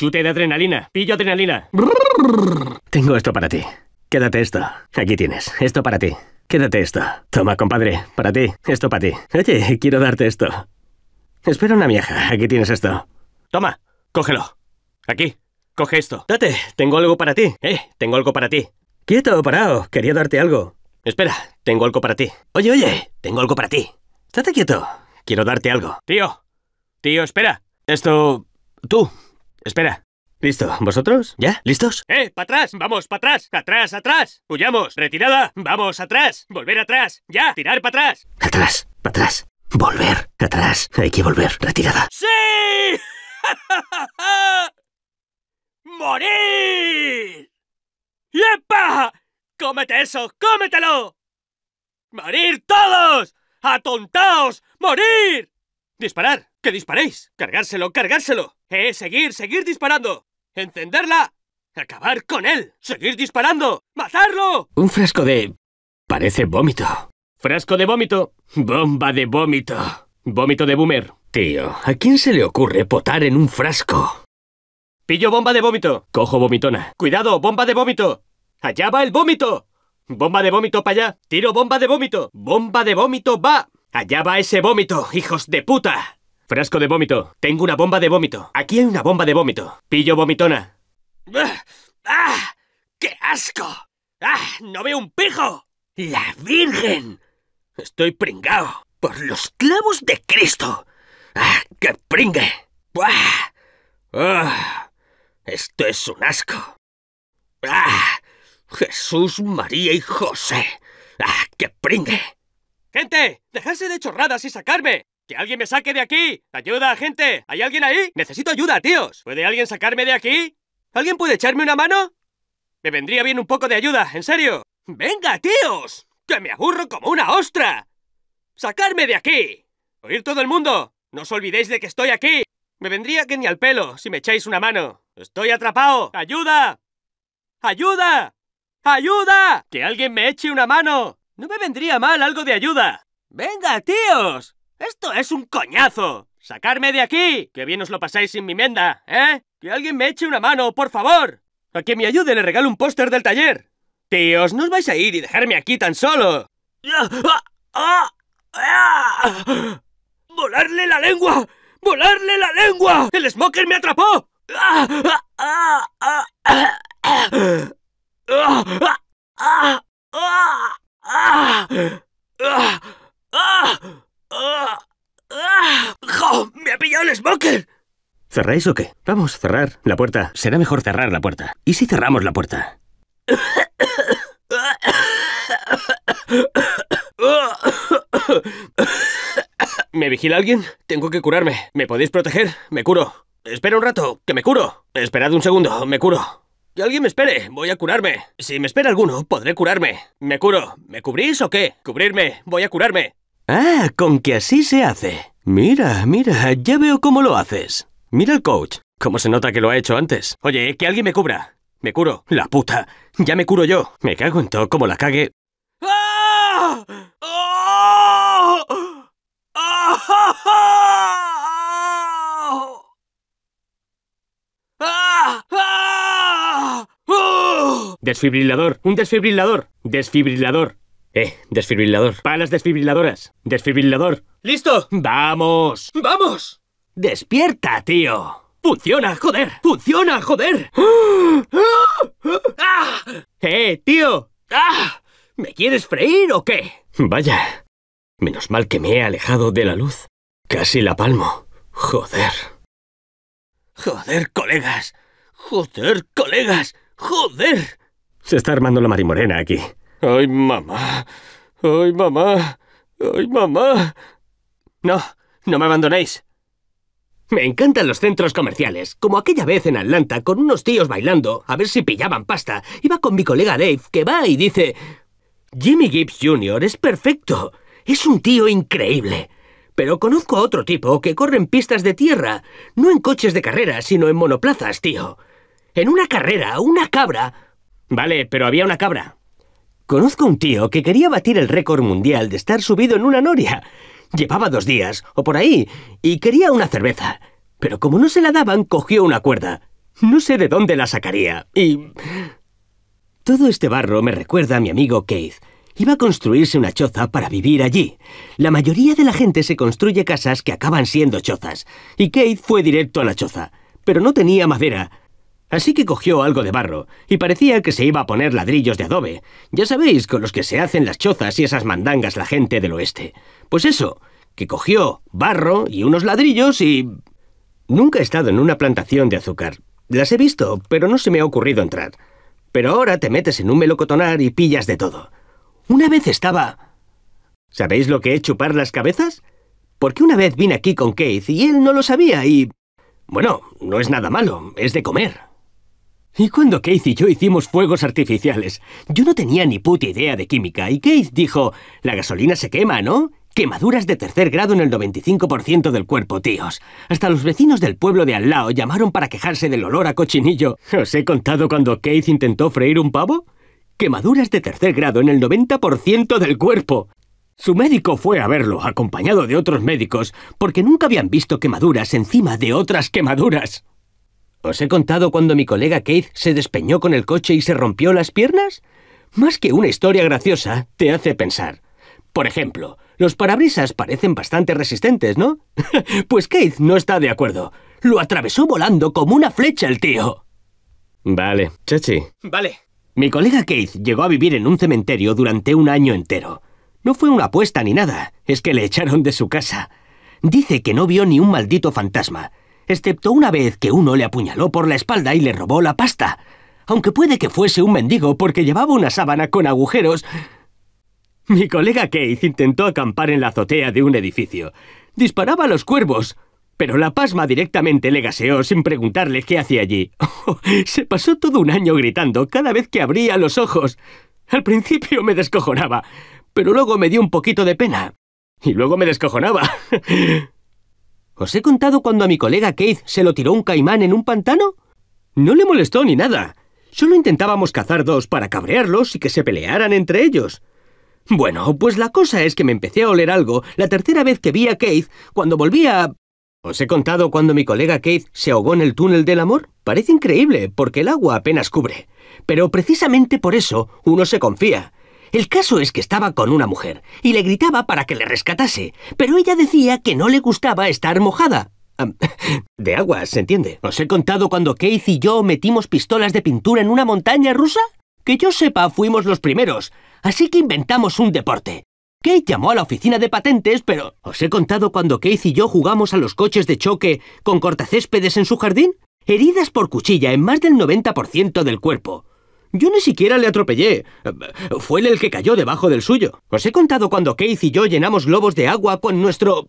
Chute de adrenalina. Pillo adrenalina. Tengo esto para ti. Quédate esto. Aquí tienes. Esto para ti. Quédate esto. Toma, compadre. Para ti. Esto para ti. Oye, quiero darte esto. Espera una vieja. Aquí tienes esto. Toma. Cógelo. Aquí. Coge esto. Date. Tengo algo para ti. Eh, tengo algo para ti. Quieto, parado. Quería darte algo. Espera. Tengo algo para ti. Oye, oye. Tengo algo para ti. Date quieto. Quiero darte algo. Tío. Tío, espera. Esto... Tú. Espera. Listo. ¿Vosotros? ¿Ya? ¿Listos? ¡Eh! ¡Para atrás! ¡Vamos, para atrás! ¡Atrás, atrás! ¡Huyamos! ¡Retirada! ¡Vamos, atrás! ¡Volver atrás! ¡Ya! ¡Tirar para atrás! Atrás, para atrás. Volver, atrás. Hay que volver. Retirada. ¡Sí! ¡Morir! ¡Yepa! ¡Cómete eso! ¡Cómetelo! ¡Morir todos! ¡Atontaos! ¡Morir! ¡Disparar! ¡Que disparéis! ¡Cargárselo! ¡Cargárselo! ¡Eh, seguir, seguir disparando! ¡Encenderla! ¡Acabar con él! ¡Seguir disparando! ¡Matarlo! Un frasco de... parece vómito. Frasco de vómito. Bomba de vómito. Vómito de boomer. Tío, ¿a quién se le ocurre potar en un frasco? Pillo bomba de vómito. Cojo vomitona. Cuidado, bomba de vómito. Allá va el vómito. Bomba de vómito para allá. Tiro bomba de vómito. Bomba de vómito va. Allá va ese vómito, hijos de puta. Frasco de vómito. Tengo una bomba de vómito. Aquí hay una bomba de vómito. Pillo vomitona. ¡Ah! ¡Ah! ¡Qué asco! ¡Ah! ¡No veo un pijo! ¡La Virgen! Estoy pringado Por los clavos de Cristo. ¡Ah! ¡Qué pringue! ¡Buah! ¡Ah! Esto es un asco. ¡Ah! Jesús, María y José. ¡Ah! ¡Qué pringue! ¡Gente! dejarse de chorradas y sacarme! ¡Que alguien me saque de aquí! ¡Ayuda, gente! ¿Hay alguien ahí? ¡Necesito ayuda, tíos! ¿Puede alguien sacarme de aquí? ¿Alguien puede echarme una mano? Me vendría bien un poco de ayuda, en serio. ¡Venga, tíos! ¡Que me aburro como una ostra! ¡Sacarme de aquí! ¡Oír todo el mundo! ¡No os olvidéis de que estoy aquí! Me vendría que ni al pelo si me echáis una mano. ¡Estoy atrapado! ¡Ayuda! ¡Ayuda! ¡Ayuda! ¡Que alguien me eche una mano! No me vendría mal algo de ayuda. ¡Venga, tíos! ¡Esto es un coñazo! ¡Sacarme de aquí! ¡Que bien os lo pasáis sin mi menda, eh! ¡Que alguien me eche una mano, por favor! ¡A que me ayude le regalo un póster del taller! ¡Tíos, no os vais a ir y dejarme aquí tan solo! ¡Volarle la lengua! ¡Volarle la lengua! ¡El smoker me atrapó! ¡Ah! ah. ¡Me ha pillado el smoker! ¿Cerráis o qué? Vamos, cerrar la puerta. Será mejor cerrar la puerta. ¿Y si cerramos la puerta? ¿Me vigila alguien? Tengo que curarme. ¿Me podéis proteger? Me curo. Espera un rato, que me curo. Esperad un segundo, me curo. Que alguien me espere, voy a curarme. Si me espera alguno, podré curarme. Me curo. ¿Me cubrís o qué? Cubrirme, voy a curarme. Ah, con que así se hace. Mira, mira, ya veo cómo lo haces. Mira el coach. Cómo se nota que lo ha hecho antes. Oye, que alguien me cubra. Me curo. La puta. Ya me curo yo. Me cago en todo como la cague. Desfibrilador, un desfibrilador, desfibrilador. Eh, desfibrilador. Palas desfibriladoras. Desfibrilador. ¡Listo! ¡Vamos! ¡Vamos! ¡Despierta, tío! ¡Funciona, joder! ¡Funciona, joder! ¡Ah! ¡Eh, tío! ¡Ah! ¿Me quieres freír o qué? Vaya. Menos mal que me he alejado de la luz. Casi la palmo. Joder. Joder, colegas. Joder, colegas. Joder. Se está armando la marimorena aquí. ¡Ay, mamá! ¡Ay, mamá! ¡Ay, mamá! No, no me abandonéis. Me encantan los centros comerciales, como aquella vez en Atlanta con unos tíos bailando a ver si pillaban pasta. Iba con mi colega Dave, que va y dice, Jimmy Gibbs Jr. es perfecto, es un tío increíble. Pero conozco a otro tipo que corre en pistas de tierra, no en coches de carrera, sino en monoplazas, tío. En una carrera, una cabra. Vale, pero había una cabra. Conozco un tío que quería batir el récord mundial de estar subido en una noria. Llevaba dos días, o por ahí, y quería una cerveza. Pero como no se la daban, cogió una cuerda. No sé de dónde la sacaría. Y... Todo este barro me recuerda a mi amigo Keith. Iba a construirse una choza para vivir allí. La mayoría de la gente se construye casas que acaban siendo chozas, y Keith fue directo a la choza. Pero no tenía madera, Así que cogió algo de barro, y parecía que se iba a poner ladrillos de adobe. Ya sabéis, con los que se hacen las chozas y esas mandangas la gente del oeste. Pues eso, que cogió barro y unos ladrillos y... Nunca he estado en una plantación de azúcar. Las he visto, pero no se me ha ocurrido entrar. Pero ahora te metes en un melocotonar y pillas de todo. Una vez estaba... ¿Sabéis lo que es chupar las cabezas? Porque una vez vine aquí con Keith y él no lo sabía y... Bueno, no es nada malo, es de comer. ¿Y cuando Keith y yo hicimos fuegos artificiales? Yo no tenía ni puta idea de química y Keith dijo, la gasolina se quema, ¿no? Quemaduras de tercer grado en el 95% del cuerpo, tíos. Hasta los vecinos del pueblo de al lado llamaron para quejarse del olor a cochinillo. ¿Os he contado cuando Keith intentó freír un pavo? Quemaduras de tercer grado en el 90% del cuerpo. Su médico fue a verlo, acompañado de otros médicos, porque nunca habían visto quemaduras encima de otras quemaduras. ¿Os he contado cuando mi colega Keith se despeñó con el coche y se rompió las piernas? Más que una historia graciosa, te hace pensar. Por ejemplo, los parabrisas parecen bastante resistentes, ¿no? pues Keith no está de acuerdo. Lo atravesó volando como una flecha el tío. Vale, Chachi. Vale. Mi colega Keith llegó a vivir en un cementerio durante un año entero. No fue una apuesta ni nada, es que le echaron de su casa. Dice que no vio ni un maldito fantasma, excepto una vez que uno le apuñaló por la espalda y le robó la pasta, aunque puede que fuese un mendigo porque llevaba una sábana con agujeros. Mi colega Keith intentó acampar en la azotea de un edificio. Disparaba a los cuervos, pero la pasma directamente le gaseó sin preguntarle qué hacía allí. se pasó todo un año gritando cada vez que abría los ojos. Al principio me descojonaba, pero luego me dio un poquito de pena. Y luego me descojonaba. ¿Os he contado cuando a mi colega Keith se lo tiró un caimán en un pantano? No le molestó ni nada. Solo intentábamos cazar dos para cabrearlos y que se pelearan entre ellos. Bueno, pues la cosa es que me empecé a oler algo la tercera vez que vi a Keith cuando volvía a... ¿Os he contado cuando mi colega Keith se ahogó en el túnel del amor? Parece increíble, porque el agua apenas cubre. Pero precisamente por eso uno se confía. El caso es que estaba con una mujer y le gritaba para que le rescatase, pero ella decía que no le gustaba estar mojada. De agua, ¿se entiende? ¿Os he contado cuando Keith y yo metimos pistolas de pintura en una montaña rusa? Que yo sepa, fuimos los primeros, así que inventamos un deporte. Kate llamó a la oficina de patentes, pero ¿os he contado cuando Keith y yo jugamos a los coches de choque con cortacéspedes en su jardín? Heridas por cuchilla en más del 90% del cuerpo. Yo ni siquiera le atropellé. Fue él el que cayó debajo del suyo. Os he contado cuando Keith y yo llenamos globos de agua con nuestro...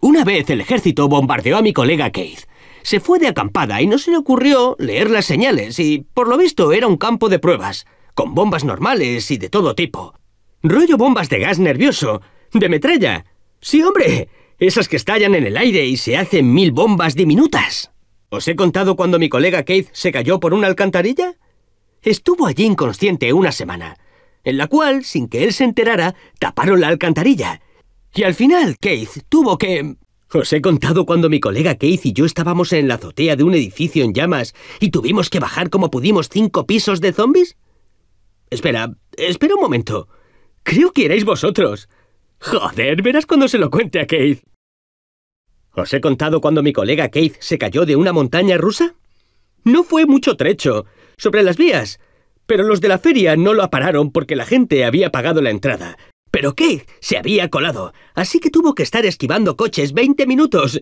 Una vez el ejército bombardeó a mi colega Keith. Se fue de acampada y no se le ocurrió leer las señales y, por lo visto, era un campo de pruebas, con bombas normales y de todo tipo. Rollo bombas de gas nervioso, de metralla. Sí, hombre, esas que estallan en el aire y se hacen mil bombas diminutas. ¿Os he contado cuando mi colega Keith se cayó por una alcantarilla? Estuvo allí inconsciente una semana, en la cual, sin que él se enterara, taparon la alcantarilla. Y al final, Keith tuvo que... Os he contado cuando mi colega Keith y yo estábamos en la azotea de un edificio en llamas y tuvimos que bajar como pudimos cinco pisos de zombies. Espera, espera un momento. Creo que erais vosotros. Joder, verás cuando se lo cuente a Keith. ¿Os he contado cuando mi colega Keith se cayó de una montaña rusa? No fue mucho trecho, sobre las vías. Pero los de la feria no lo apararon porque la gente había pagado la entrada. ¿Pero qué? Se había colado. Así que tuvo que estar esquivando coches 20 minutos.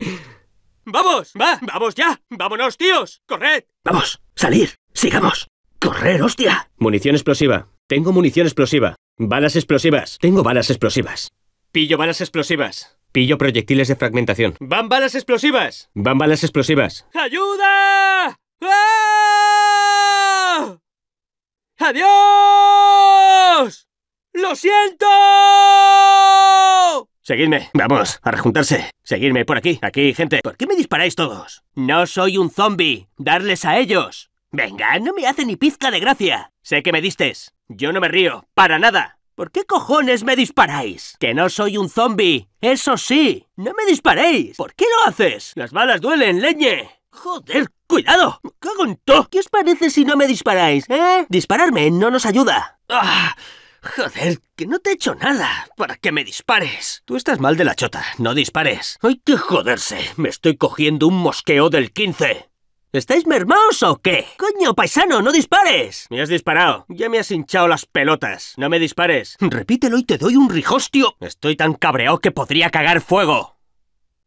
¡Vamos! ¡Va! ¡Vamos ya! ¡Vámonos, tíos! ¡Corred! ¡Vamos! ¡Salir! ¡Sigamos! ¡Correr, hostia! Munición explosiva. Tengo munición explosiva. Balas explosivas. Tengo balas explosivas. Pillo balas explosivas. Pillo proyectiles de fragmentación. ¡Van balas explosivas! ¡Van balas explosivas! ¡Ayuda! ¡Ah! lo siento! Seguidme, vamos, a rejuntarse. Seguidme por aquí, aquí, gente. ¿Por qué me disparáis todos? No soy un zombie. Darles a ellos. Venga, no me hace ni pizca de gracia. Sé que me distes. Yo no me río, para nada. ¿Por qué cojones me disparáis? Que no soy un zombie. Eso sí, no me disparéis. ¿Por qué lo haces? Las balas duelen, leñe. Joder, cuidado. Me cago todo. ¿Qué os parece si no me disparáis, eh? Dispararme no nos ayuda. ¡Ah! Joder, que no te he hecho nada para que me dispares. Tú estás mal de la chota, no dispares. Hay que joderse, me estoy cogiendo un mosqueo del 15. ¿Estáis mermados o qué? ¡Coño, paisano, no dispares! Me has disparado. Ya me has hinchado las pelotas. No me dispares. Repítelo y te doy un rijostio. Estoy tan cabreado que podría cagar fuego.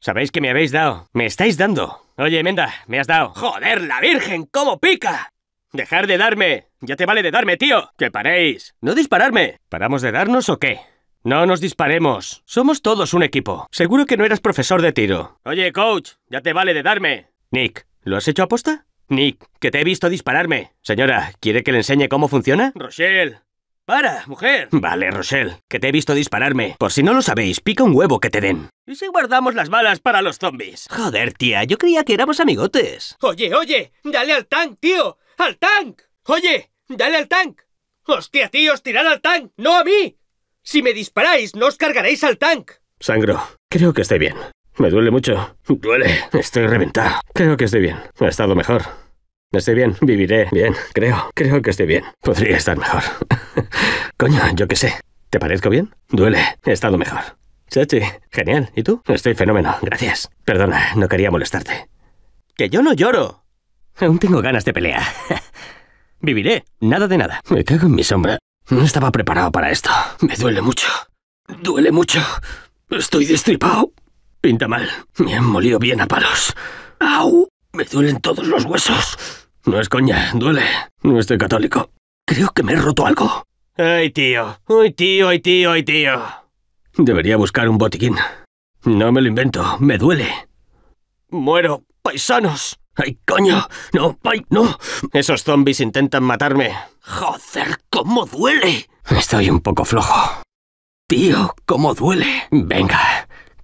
¿Sabéis que me habéis dado? Me estáis dando. Oye, Menda, me has dado. ¡Joder, la Virgen, cómo pica! ¡Dejar de darme! ¡Ya te vale de darme, tío! ¡Que paréis! ¡No dispararme! ¿Paramos de darnos o qué? No nos disparemos. Somos todos un equipo. Seguro que no eras profesor de tiro. Oye, coach, ya te vale de darme. Nick, ¿lo has hecho aposta? Nick, que te he visto dispararme. Señora, ¿quiere que le enseñe cómo funciona? Rochelle. Para, mujer. Vale, Rochelle, que te he visto dispararme. Por si no lo sabéis, pica un huevo que te den. ¿Y si guardamos las balas para los zombies? Joder, tía, yo creía que éramos amigotes. Oye, oye, dale al tank, tío. ¡Al tank! ¡Oye! ¡Dale al tank! ¡Hostia, tíos! ¡Tirad al tank! ¡No a mí! Si me disparáis, no os cargaréis al tank. Sangro, creo que estoy bien. Me duele mucho. Duele. Estoy reventado. Creo que estoy bien. He estado mejor. Estoy bien, viviré bien, creo. Creo que estoy bien. Podría estar mejor. Coño, yo qué sé. ¿Te parezco bien? Duele. He estado mejor. Chachi, genial. ¿Y tú? Estoy fenómeno, gracias. Perdona, no quería molestarte. Que yo no lloro. Aún tengo ganas de pelear. Viviré. Nada de nada. Me cago en mi sombra. No estaba preparado para esto. Me duele mucho. Duele mucho. Estoy destripado. Pinta mal. Me han molido bien a palos. ¡Au! Me duelen todos los huesos. No es coña, duele. No estoy católico. Creo que me he roto algo. ¡Ay, tío! ¡Ay, tío! ¡Ay, tío! ¡Ay, tío! Debería buscar un botiquín. No me lo invento, me duele. Muero, paisanos. ¡Ay, coño! ¡No, no! Esos zombies intentan matarme. ¡Joder, cómo duele! Estoy un poco flojo. Tío, cómo duele. Venga,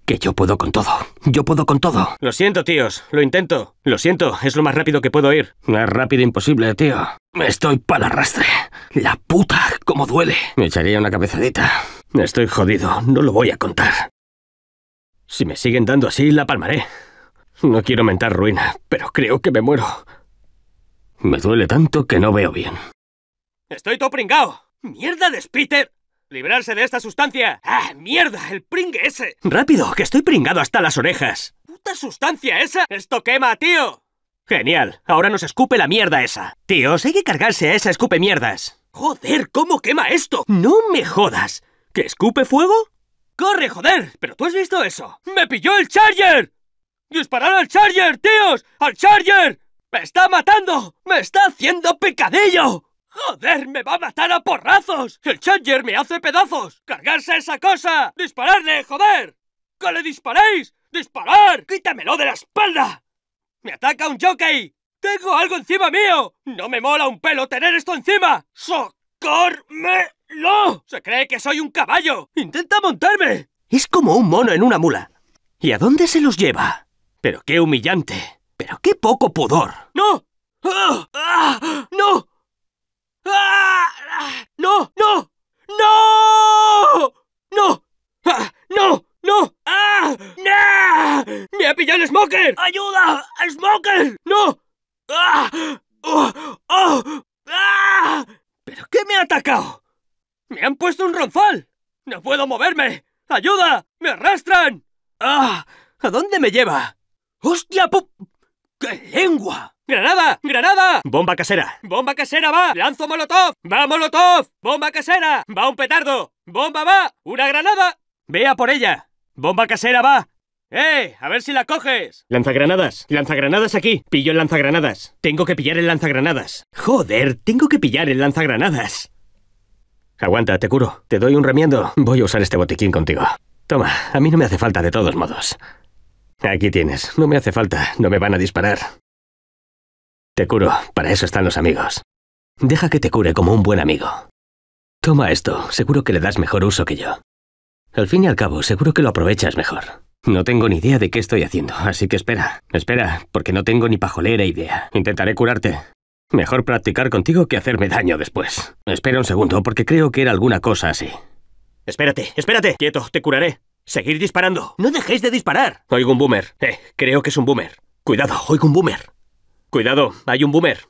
que yo puedo con todo. Yo puedo con todo. Lo siento, tíos. Lo intento. Lo siento. Es lo más rápido que puedo ir. Es rápido imposible, tío. Estoy para arrastre. La puta, cómo duele. Me echaría una cabezadita. Estoy jodido. No lo voy a contar. Si me siguen dando así, la palmaré. No quiero mentar ruina, pero creo que me muero. Me duele tanto que no veo bien. ¡Estoy todo pringao! ¡Mierda de Splitter! ¡Librarse de esta sustancia! ¡Ah, mierda! ¡El pringue ese! ¡Rápido, que estoy pringado hasta las orejas! ¡Puta sustancia esa! ¡Esto quema, tío! Genial, ahora nos escupe la mierda esa. tío. hay que cargarse a esa escupe mierdas. ¡Joder, cómo quema esto! ¡No me jodas! ¿Que escupe fuego? ¡Corre, joder! ¿Pero tú has visto eso? ¡Me pilló el Charger! ¡Disparad al Charger, tíos! ¡Al Charger! ¡Me está matando! ¡Me está haciendo picadillo! ¡Joder, me va a matar a porrazos! ¡El Charger me hace pedazos! ¡Cargarse esa cosa! Dispararle, joder! ¡Que le disparéis! ¡Disparar! ¡Quítamelo de la espalda! ¡Me ataca un jockey! ¡Tengo algo encima mío! ¡No me mola un pelo tener esto encima! ¡Socormelo! ¡Se cree que soy un caballo! ¡Intenta montarme! Es como un mono en una mula. ¿Y a dónde se los lleva? Pero qué humillante. Pero qué poco pudor. ¡No! ¡Ah! ¡Ah! ¡Ah! ¡No! ¡No! ¡No! ¡No! ¡No! ¡No! ¡No! ¡No! ¡Me ha pillado el Smoker! ¡Ayuda! ¡Smoker! ¡No! ¡Oh! ¡Oh! ¿Pero qué me ha atacado? ¡Me han puesto un ronzal! ¡No puedo moverme! ¡Ayuda! ¡Me arrastran! ¿A dónde me lleva? ¡Hostia, ¡Qué lengua! ¡Granada! ¡Granada! ¡Bomba casera! ¡Bomba casera va! ¡Lanzo molotov! ¡Va molotov! ¡Bomba casera! ¡Va un petardo! ¡Bomba va! ¡Una granada! ¡Vea por ella! ¡Bomba casera va! ¡Eh! ¡A ver si la coges! ¡Lanzagranadas! ¡Lanzagranadas aquí! Pillo el lanzagranadas. Tengo que pillar el lanzagranadas. Joder, tengo que pillar el lanzagranadas. Aguanta, te curo. Te doy un remiendo. Voy a usar este botiquín contigo. Toma, a mí no me hace falta de todos modos. Aquí tienes. No me hace falta. No me van a disparar. Te curo. Para eso están los amigos. Deja que te cure como un buen amigo. Toma esto. Seguro que le das mejor uso que yo. Al fin y al cabo, seguro que lo aprovechas mejor. No tengo ni idea de qué estoy haciendo, así que espera. Espera, porque no tengo ni pajolera idea. Intentaré curarte. Mejor practicar contigo que hacerme daño después. Espera un segundo, porque creo que era alguna cosa así. Espérate, espérate. Quieto, te curaré. Seguir disparando. No dejéis de disparar. Oigo un boomer. Eh, creo que es un boomer. Cuidado, oigo un boomer. Cuidado, hay un boomer.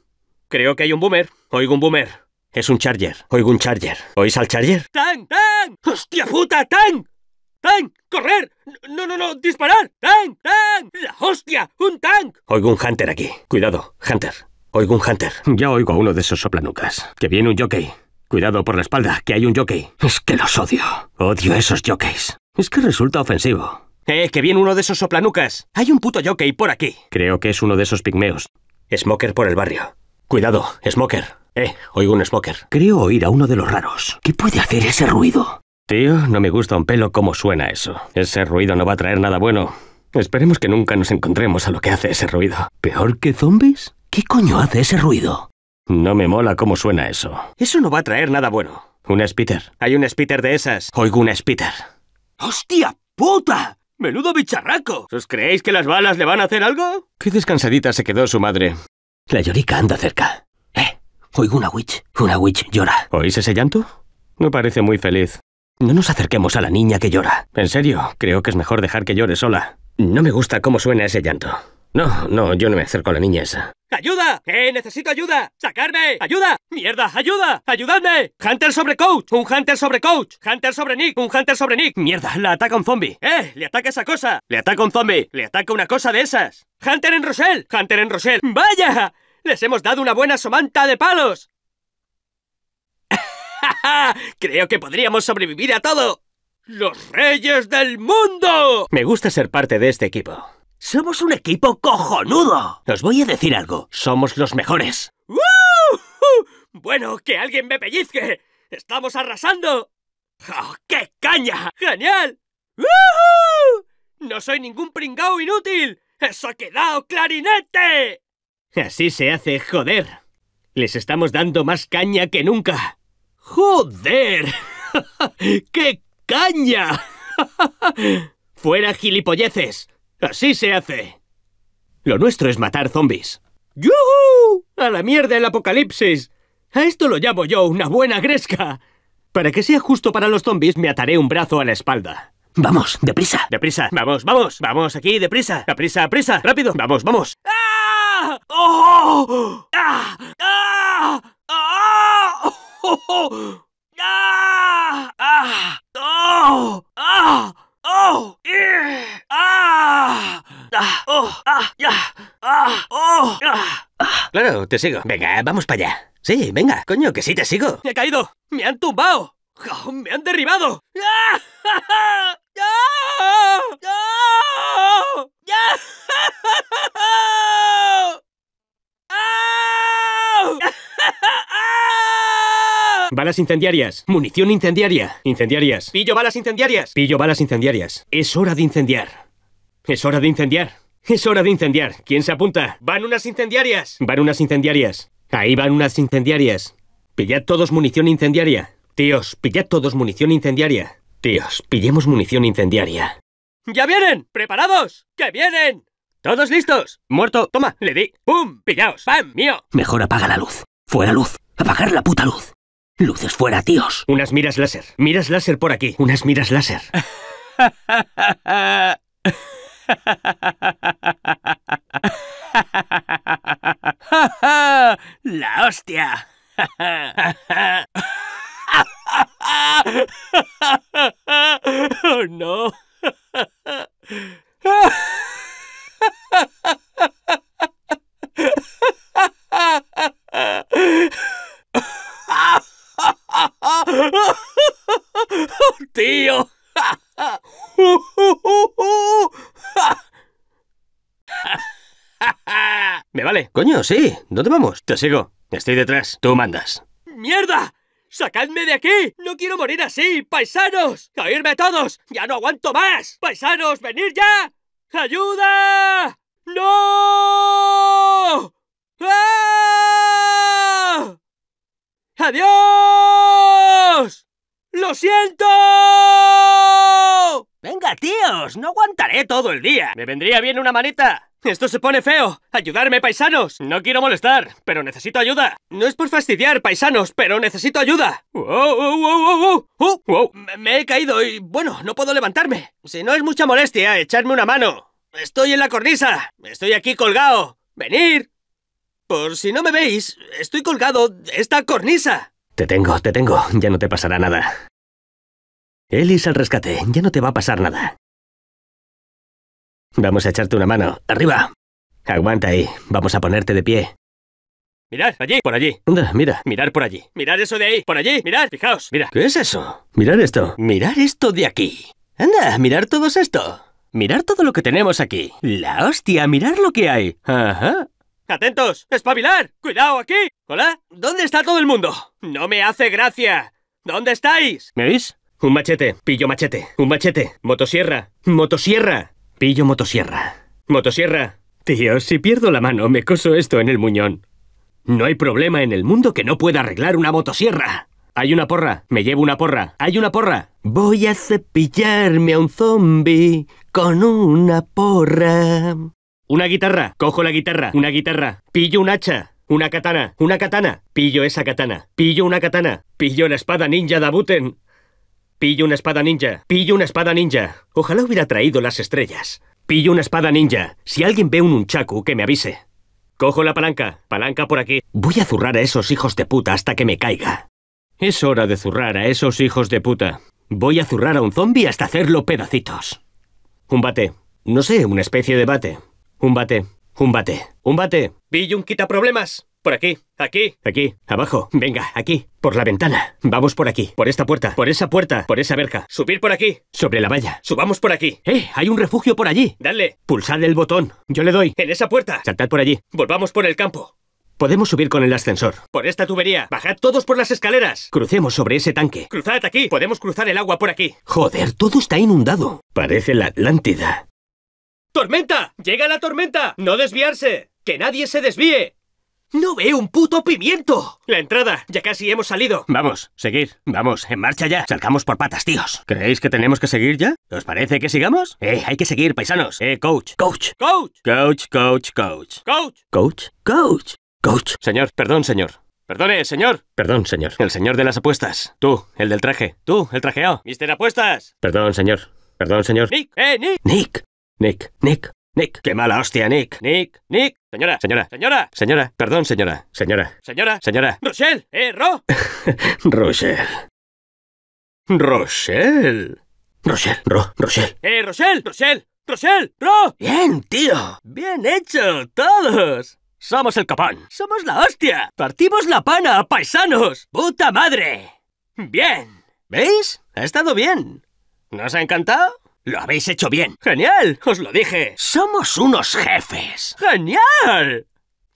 Creo que hay un boomer. Oigo un boomer. Es un charger. Oigo un charger. ¿Oís al charger? ¡Tank! ¡Tank! ¡Hostia puta! ¡Tank! ¡Tank! ¡Correr! ¡No, no, no! ¡Disparar! ¡Tank! ¡Tan! ¡La hostia! ¡Un tank! Oigo un hunter aquí. Cuidado, hunter. Oigo un hunter. Ya oigo a uno de esos soplanucas. Que viene un jockey. Cuidado por la espalda, que hay un jockey. Es que los odio. Odio esos jockeys. Es que resulta ofensivo. ¡Eh, que viene uno de esos soplanucas! Hay un puto jockey por aquí. Creo que es uno de esos pigmeos. Smoker por el barrio. Cuidado, Smoker. Eh, oigo un Smoker. Creo oír a uno de los raros. ¿Qué puede hacer ese ruido? Tío, no me gusta un pelo cómo suena eso. Ese ruido no va a traer nada bueno. Esperemos que nunca nos encontremos a lo que hace ese ruido. ¿Peor que zombies? ¿Qué coño hace ese ruido? No me mola cómo suena eso. Eso no va a traer nada bueno. ¿Un spitter? Hay un spitter de esas. Oigo un spitter. ¡Hostia puta! ¡Menudo bicharraco! ¿Os creéis que las balas le van a hacer algo? Qué descansadita se quedó su madre. La llorica anda cerca. Eh, oigo una witch. Una witch llora. ¿Oís ese llanto? No parece muy feliz. No nos acerquemos a la niña que llora. En serio, creo que es mejor dejar que llore sola. No me gusta cómo suena ese llanto. No, no, yo no me acerco a la niña esa. ¡Ayuda! ¡Eh, necesito ayuda! ¡Sacarme! ¡Ayuda! ¡Mierda! ¡Ayuda! ¡Ayudadme! ¡Hunter sobre coach! ¡Un hunter sobre coach! ¡Hunter sobre Nick! ¡Un hunter sobre Nick! ¡Mierda! ¡La ataca un zombie! ¡Eh! ¡Le ataca esa cosa! ¡Le ataca un zombie! ¡Le ataca una cosa de esas! ¡Hunter en Rochelle! ¡Hunter en Rochelle! ¡Vaya! ¡Les hemos dado una buena somanta de palos! Creo que podríamos sobrevivir a todo. ¡Los reyes del mundo! Me gusta ser parte de este equipo. Somos un equipo cojonudo. Os voy a decir algo. Somos los mejores. Bueno, que alguien me pellizque. Estamos arrasando. ¡Oh, qué caña! ¡Genial! No soy ningún pringao inútil. ¡Eso ha quedado clarinete! Así se hace, joder. Les estamos dando más caña que nunca. ¡Joder! ¡Qué caña! ¡Fuera gilipolleces! Así se hace. Lo nuestro es matar zombies. ¡Yuhu! ¡A la mierda el apocalipsis! A esto lo llamo yo una buena gresca. Para que sea justo para los zombies, me ataré un brazo a la espalda. Vamos, deprisa. Deprisa. Vamos, vamos. Vamos aquí, deprisa. Deprisa, prisa. Rápido. Vamos, vamos. ¡Ah! ¡Oh! ¡Ah! ¡Ah! ¡Ah! ¡Oh! ¡Oh! ¡Oh! Eh, ah, ah, ¡Oh! Ah, oh claro, te sigo. Venga, vamos para allá. Sí, venga, coño, que sí te sigo. ¡Me ¡He caído! ¡Me han tumbado! ¡Me han derribado! Balas incendiarias. Munición incendiaria. Incendiarias. Pillo balas incendiarias. Pillo balas incendiarias. Es hora de incendiar. Es hora de incendiar. Es hora de incendiar. ¿Quién se apunta? Van unas incendiarias. Van unas incendiarias. Ahí van unas incendiarias. Pillad todos munición incendiaria. Tíos, pillad todos munición incendiaria. Tíos, pillemos munición incendiaria. ¡Ya vienen! ¡Preparados! ¡Que vienen! ¿Todos listos? Muerto, toma, le di. ¡Pum! ¡Pillaos! ¡Pam! ¡Mío! Mejor apaga la luz. Fuera luz. Apagar la puta luz. Luces fuera, tíos. Unas miras láser. Miras láser por aquí. Unas miras láser. ¡La hostia! ¡Oh, no! ¡Tío! ¿Me vale? Coño, sí. ¿Dónde vamos? Te sigo. Estoy detrás. Tú mandas. ¡Mierda! ¡Sacadme de aquí! ¡No quiero morir así, paisanos! ¡Oírme todos! ¡Ya no aguanto más! ¡Paisanos, ¡Venid ya! ¡Ayuda! ¡No! ¡Ah! ¡Adiós! ¡Lo siento! Venga, tíos, no aguantaré todo el día. Me vendría bien una manita. Esto se pone feo. ¡Ayudarme, paisanos! No quiero molestar, pero necesito ayuda. No es por fastidiar, paisanos, pero necesito ayuda. Uh, me, he caído y, bueno, no puedo levantarme. Si no es mucha molestia, echarme una mano. Estoy en la cornisa. Estoy aquí colgado. ¡Venir! Por si no me veis, estoy colgado de esta cornisa. Te tengo, te tengo. Ya no te pasará nada. Elis al rescate. Ya no te va a pasar nada. Vamos a echarte una mano. ¡Arriba! Aguanta ahí. Vamos a ponerte de pie. Mirad, allí, por allí. Anda, mira. Mirad por allí. Mirad eso de ahí, por allí. Mirad, fijaos, mira. ¿Qué es eso? Mirar esto. Mirar esto de aquí. Anda, mirar todo esto. Mirar todo lo que tenemos aquí. La hostia, mirar lo que hay. Ajá. ¡Atentos! ¡Espabilar! ¡Cuidado aquí! ¿Hola? ¿Dónde está todo el mundo? ¡No me hace gracia! ¿Dónde estáis? ¿Me oís? Un machete, pillo machete, un machete, motosierra, motosierra, pillo motosierra, motosierra. Tío, si pierdo la mano, me coso esto en el muñón. No hay problema en el mundo que no pueda arreglar una motosierra. Hay una porra, me llevo una porra, hay una porra. Voy a cepillarme a un zombie con una porra. Una guitarra, cojo la guitarra, una guitarra, pillo un hacha, una katana, una katana, pillo esa katana, pillo una katana, pillo la espada ninja de buten Pillo una espada ninja, pillo una espada ninja. Ojalá hubiera traído las estrellas. Pillo una espada ninja. Si alguien ve un unchaku, que me avise. Cojo la palanca, palanca por aquí. Voy a zurrar a esos hijos de puta hasta que me caiga. Es hora de zurrar a esos hijos de puta. Voy a zurrar a un zombie hasta hacerlo pedacitos. Un bate. No sé, una especie de bate. Un bate. Un bate. Un bate. Billum quita problemas. Por aquí. Aquí. Aquí. Abajo. Venga, aquí. Por la ventana. Vamos por aquí. Por esta puerta. Por esa puerta. Por esa verja. Subir por aquí. Sobre la valla. Subamos por aquí. ¡Eh! Hay un refugio por allí. Dale. Pulsad el botón. Yo le doy. En esa puerta. Saltad por allí. Volvamos por el campo. Podemos subir con el ascensor. Por esta tubería. Bajad todos por las escaleras. Crucemos sobre ese tanque. Cruzad aquí. Podemos cruzar el agua por aquí. Joder, todo está inundado. Parece la Atlántida. ¡Tormenta! ¡Llega la tormenta! ¡No desviarse! ¡Que nadie se desvíe! ¡No ve un puto pimiento! La entrada, ya casi hemos salido. Vamos, seguir. Vamos, en marcha ya. Salgamos por patas, tíos. ¿Creéis que tenemos que seguir ya? ¿Os parece que sigamos? Eh, hay que seguir, paisanos. Eh, coach. Coach. Coach. Coach, coach, coach. Coach. Coach. Coach. Coach. Señor, perdón, señor. Perdone, señor. Perdón, señor. El señor de las apuestas. Tú, el del traje. Tú, el trajeo Mister Apuestas. Perdón, señor. Perdón, señor. Nick. Eh, Nick. Nick. Nick, Nick, Nick. ¡Qué mala hostia, Nick! ¡Nick! ¡Nick! Señora, señora, señora, señora, perdón, señora, señora, señora, señora. ¡Rochelle! ¡Eh, Ro! Rochelle. Rochelle. Rochelle, Ro, Rochelle. ¡Eh, Rochelle! ¡Rochelle! ¡Rochelle! ¡Ro! ¡Bien, tío! ¡Bien hecho, todos! Somos el capán. Somos la hostia. Partimos la pana, paisanos. ¡Puta madre! Bien. ¿Veis? Ha estado bien. ¿Nos ha encantado? Lo habéis hecho bien. ¡Genial! Os lo dije. Somos unos jefes. ¡Genial!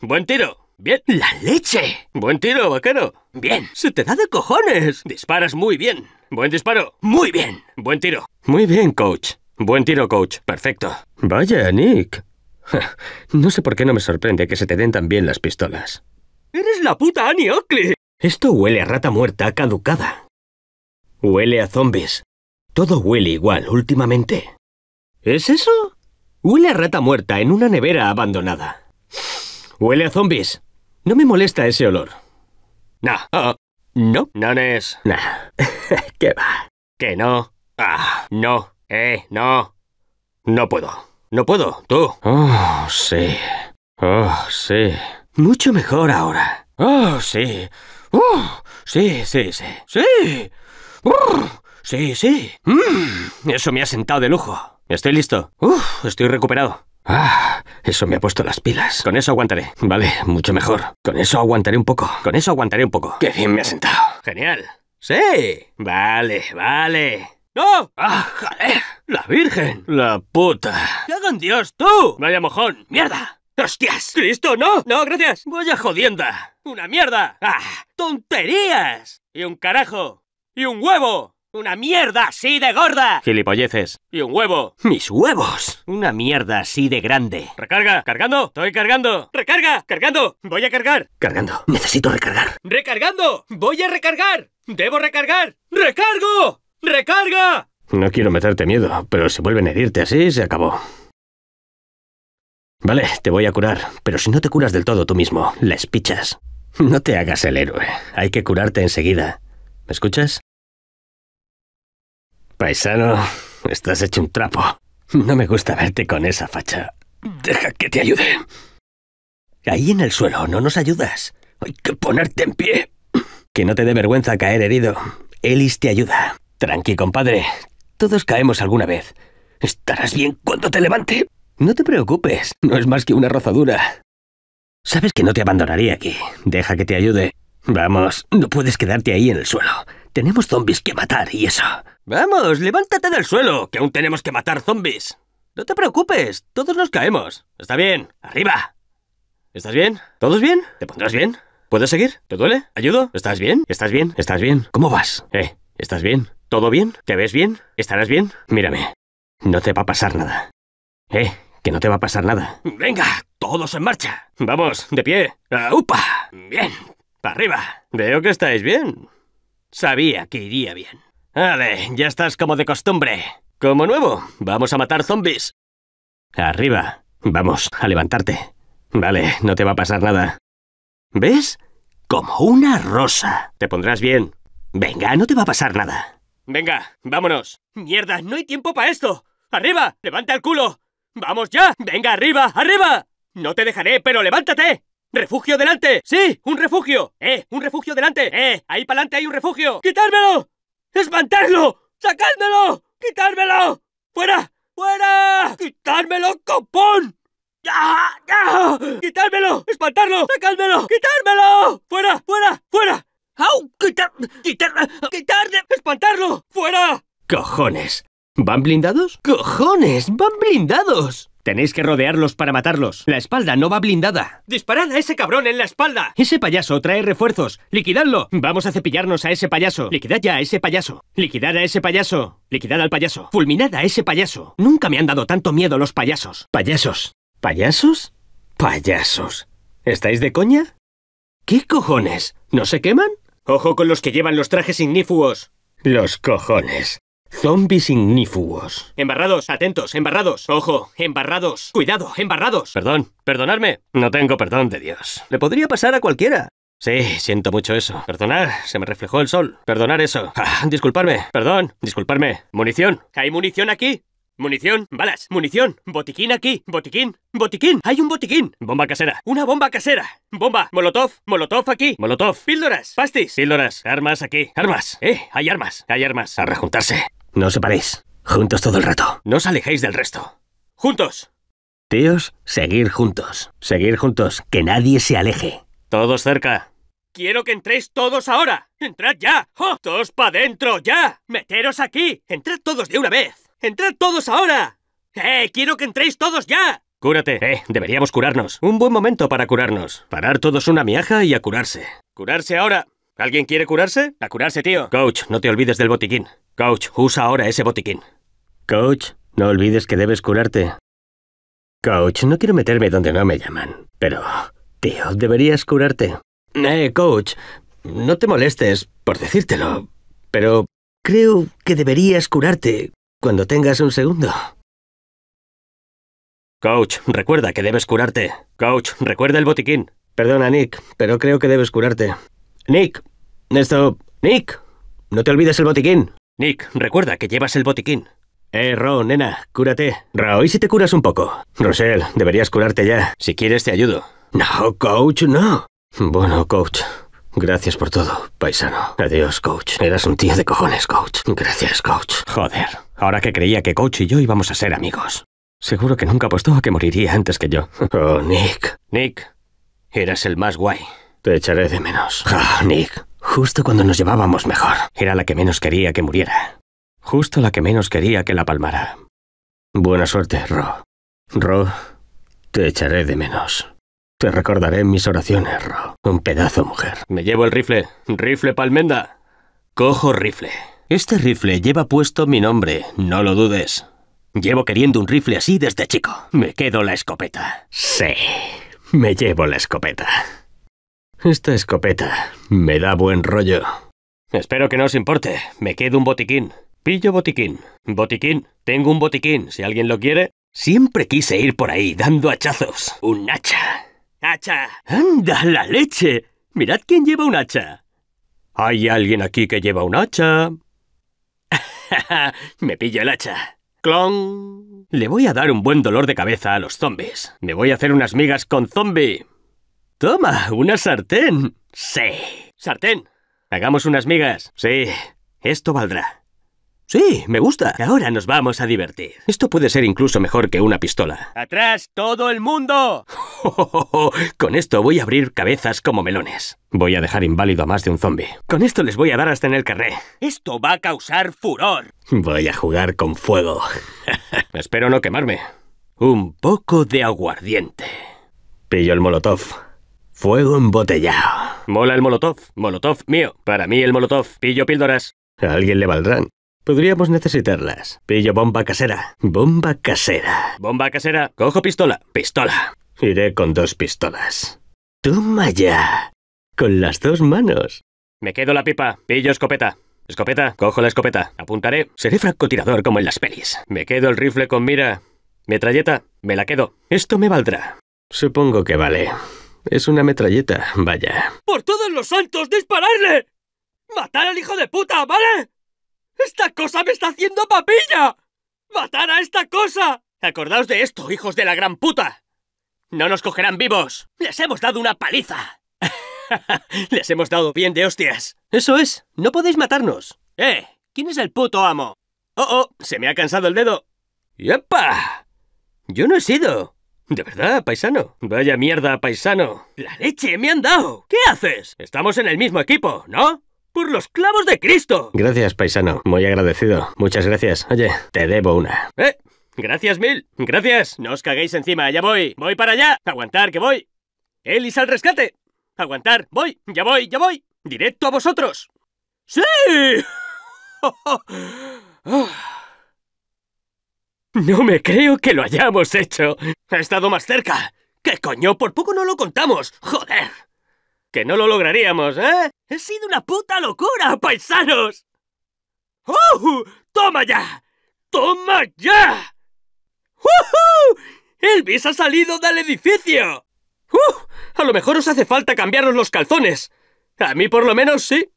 Buen tiro. Bien. ¡La leche! Buen tiro, vaquero. Bien. Se te da de cojones. Disparas muy bien. Buen disparo. Muy bien. Buen tiro. Muy bien, coach. Buen tiro, coach. Perfecto. Vaya, Nick. No sé por qué no me sorprende que se te den tan bien las pistolas. ¡Eres la puta Annie Oakley! Esto huele a rata muerta caducada. Huele a zombies. Todo huele igual últimamente. ¿Es eso? Huele a rata muerta en una nevera abandonada. Huele a zombies. No me molesta ese olor. No. Ah. no. No es. Nah. ¿Qué va? Que no. Ah, no. Eh, no. No puedo. No puedo. Tú. Oh, sí. Oh, sí. Mucho mejor ahora. Oh, sí. Oh, sí, sí, sí. Sí. Sí, sí. Mm, eso me ha sentado de lujo. Estoy listo. Uf, estoy recuperado. Ah, eso me ha puesto las pilas. Con eso aguantaré. Vale, mucho mejor. Con eso aguantaré un poco. Con eso aguantaré un poco. Qué bien me ha sentado. Genial. Sí. Vale, vale. ¡No! ¡Ah, joder! ¡La Virgen! ¡La puta! ¡Qué hagan Dios, tú! ¡Vaya mojón! ¡Mierda! ¡Hostias! ¡Cristo, no! ¡No, gracias! ¡Vaya jodienda! ¡Una mierda! ¡Ah! ¡Tonterías! ¡Y un carajo! ¡Y un huevo! ¡Una mierda así de gorda! Gilipolleces. Y un huevo. ¡Mis huevos! Una mierda así de grande. Recarga, cargando, estoy cargando. Recarga, cargando, voy a cargar. Cargando, necesito recargar. Recargando, voy a recargar. Debo recargar. ¡Recargo! ¡Recarga! No quiero meterte miedo, pero si vuelven a herirte así, se acabó. Vale, te voy a curar, pero si no te curas del todo tú mismo, les pichas. No te hagas el héroe, hay que curarte enseguida. ¿Me escuchas? Paisano, estás hecho un trapo. No me gusta verte con esa facha. Deja que te ayude. Ahí en el suelo, no nos ayudas. Hay que ponerte en pie. Que no te dé vergüenza caer herido. Elis te ayuda. Tranqui, compadre. Todos caemos alguna vez. Estarás bien cuando te levante. No te preocupes, no es más que una rozadura. Sabes que no te abandonaría aquí. Deja que te ayude. Vamos, no puedes quedarte ahí en el suelo. Tenemos zombies que matar y eso. Vamos, levántate del suelo, que aún tenemos que matar zombies. No te preocupes, todos nos caemos. Está bien, arriba. ¿Estás bien? ¿Todos bien? ¿Te pondrás bien? ¿Puedes seguir? ¿Te duele? ¿Ayudo? ¿Estás bien? ¿Estás bien? ¿Estás bien? ¿Cómo vas? Eh, ¿estás bien? ¿Todo bien? ¿Te ves bien? ¿Estarás bien? Mírame, no te va a pasar nada. Eh, que no te va a pasar nada. Venga, todos en marcha. Vamos, de pie. Ah, ¡Upa! Bien, para arriba. Veo que estáis bien. Sabía que iría bien. Vale, ya estás como de costumbre. Como nuevo, vamos a matar zombies. Arriba. Vamos, a levantarte. Vale, no te va a pasar nada. ¿Ves? Como una rosa. Te pondrás bien. Venga, no te va a pasar nada. Venga, vámonos. Mierda, no hay tiempo para esto. ¡Arriba! ¡Levanta el culo! ¡Vamos ya! ¡Venga, arriba! ¡Arriba! No te dejaré, pero levántate. ¡Refugio delante! ¡Sí! ¡Un refugio! ¡Eh! ¡Un refugio delante! ¡Eh! ¡Ahí para adelante hay un refugio! ¡Quitármelo! ¡Espantarlo! ¡Sacádmelo! ¡Quitármelo! ¡Fuera! ¡Fuera! ¡Quitármelo, copón! ¡Ya! ¡Ya! ¡Quitármelo! ¡Espantarlo! ¡Sacádmelo! ¡Quitármelo! ¡Fuera! ¡Fuera! ¡Fuera! ¡Au! ¡Quitar! ¡Quitar! ¡Quitarle! ¡Espantarlo! ¡Fuera! ¡Cojones! ¿Van blindados? ¡Cojones! ¡Van blindados! Tenéis que rodearlos para matarlos. La espalda no va blindada. ¡Disparad a ese cabrón en la espalda! Ese payaso trae refuerzos. ¡Liquidadlo! Vamos a cepillarnos a ese payaso. Liquidad ya a ese payaso. Liquidad a ese payaso. Liquidad al payaso. Fulminad a ese payaso. Nunca me han dado tanto miedo los payasos. Payasos. ¿Payasos? Payasos. ¿Estáis de coña? ¿Qué cojones? ¿No se queman? Ojo con los que llevan los trajes ignífugos. Los cojones. Zombies ignífugos. Embarrados, atentos, embarrados. Ojo, embarrados. Cuidado, embarrados. Perdón, perdonarme. No tengo perdón de Dios. Le podría pasar a cualquiera. Sí, siento mucho eso. Perdonar, se me reflejó el sol. Perdonar eso. Ah, disculparme. Perdón, disculparme. Munición. ¿Hay munición aquí? Munición, balas, munición, botiquín aquí, botiquín, botiquín, hay un botiquín. Bomba casera. Una bomba casera. Bomba, molotov, molotov aquí. Molotov. Píldoras, pastis. Píldoras, armas aquí. Armas. Eh, hay armas, hay armas. A rejuntarse. No os separéis. Juntos todo el rato. No os alejéis del resto. Juntos. Tíos, seguir juntos. Seguir juntos. Que nadie se aleje. Todos cerca. Quiero que entréis todos ahora. Entrad ya. ¡Oh! Todos pa' dentro, ya. Meteros aquí. Entrad todos de una vez. ¡Entrad todos ahora! ¡Eh! ¡Quiero que entréis todos ya! Cúrate. Eh, deberíamos curarnos. Un buen momento para curarnos. Parar todos una miaja y a curarse. ¡Curarse ahora! ¿Alguien quiere curarse? A curarse, tío. Coach, no te olvides del botiquín. Coach, usa ahora ese botiquín. Coach, no olvides que debes curarte. Coach, no quiero meterme donde no me llaman. Pero, tío, deberías curarte. Eh, coach, no te molestes por decírtelo, pero creo que deberías curarte cuando tengas un segundo. Coach, recuerda que debes curarte. Coach, recuerda el botiquín. Perdona, Nick, pero creo que debes curarte. Nick, esto... Nick, no te olvides el botiquín. Nick, recuerda que llevas el botiquín. Eh, Ro, nena, cúrate. Ro, ¿y si te curas un poco? Rosel, deberías curarte ya. Si quieres, te ayudo. No, coach, no. Bueno, coach, Gracias por todo, paisano. Adiós, coach. Eras un tío de cojones, coach. Gracias, coach. Joder, ahora que creía que coach y yo íbamos a ser amigos. Seguro que nunca apostó a que moriría antes que yo. Oh, Nick. Nick, eras el más guay. Te echaré de menos. Oh, Nick, justo cuando nos llevábamos mejor. Era la que menos quería que muriera. Justo la que menos quería que la palmara. Buena suerte, Ro. Ro, te echaré de menos. Te recordaré mis oraciones, Ro. Un pedazo, mujer. Me llevo el rifle. Rifle palmenda. Cojo rifle. Este rifle lleva puesto mi nombre, no lo dudes. Llevo queriendo un rifle así desde chico. Me quedo la escopeta. Sí, me llevo la escopeta. Esta escopeta me da buen rollo. Espero que no os importe. Me quedo un botiquín. Pillo botiquín. Botiquín. Tengo un botiquín. Si alguien lo quiere. Siempre quise ir por ahí dando hachazos. Un hacha. ¡Hacha! ¡Anda la leche! Mirad quién lleva un hacha. ¿Hay alguien aquí que lleva un hacha? Me pillo el hacha. ¡Clon! Le voy a dar un buen dolor de cabeza a los zombies. Me voy a hacer unas migas con zombie. ¡Toma! ¡Una sartén! ¡Sí! ¡Sartén! Hagamos unas migas. Sí, esto valdrá. Sí, me gusta. Ahora nos vamos a divertir. Esto puede ser incluso mejor que una pistola. ¡Atrás, todo el mundo! Con esto voy a abrir cabezas como melones. Voy a dejar inválido a más de un zombie. Con esto les voy a dar hasta en el carré. Esto va a causar furor. Voy a jugar con fuego. Espero no quemarme. Un poco de aguardiente. Pillo el molotov. Fuego embotellado. Mola el molotov. Molotov mío. Para mí el molotov. Pillo píldoras. A alguien le valdrán. Podríamos necesitarlas. Pillo bomba casera. Bomba casera. Bomba casera. Cojo pistola. Pistola. Iré con dos pistolas. Toma ya. Con las dos manos. Me quedo la pipa. Pillo escopeta. Escopeta. Cojo la escopeta. Apuntaré. Seré francotirador como en las pelis. Me quedo el rifle con mira. Metralleta. Me la quedo. Esto me valdrá. Supongo que vale. Es una metralleta, vaya. ¡Por todos los santos, dispararle! ¡Matar al hijo de puta, ¿vale? ¡Esta cosa me está haciendo papilla! ¡Matar a esta cosa! Acordaos de esto, hijos de la gran puta. No nos cogerán vivos. Les hemos dado una paliza. Les hemos dado bien de hostias. Eso es, no podéis matarnos. ¡Eh! ¿Quién es el puto amo? ¡Oh, oh! Se me ha cansado el dedo. ¡Yepa! Yo no he sido. De verdad, paisano. Vaya mierda, paisano. La leche me han dado. ¿Qué haces? Estamos en el mismo equipo, ¿no? ¡Por los clavos de Cristo! Gracias, paisano. Muy agradecido. Muchas gracias. Oye, te debo una. ¿Eh? Gracias mil. Gracias. No os caguéis encima. Ya voy. Voy para allá. Aguantar, que voy. Elis al rescate. Aguantar. Voy. Ya voy. Ya voy. Directo a vosotros. ¡Sí! No me creo que lo hayamos hecho. Ha estado más cerca. ¿Qué coño? Por poco no lo contamos. Joder que no lo lograríamos, ¿eh? He sido una puta locura, paisanos! ¡Oh! ¡Toma ya! ¡Toma ya! ¡Elvis ha salido del edificio! ¡Uh! A lo mejor os hace falta cambiaros los calzones. A mí por lo menos sí.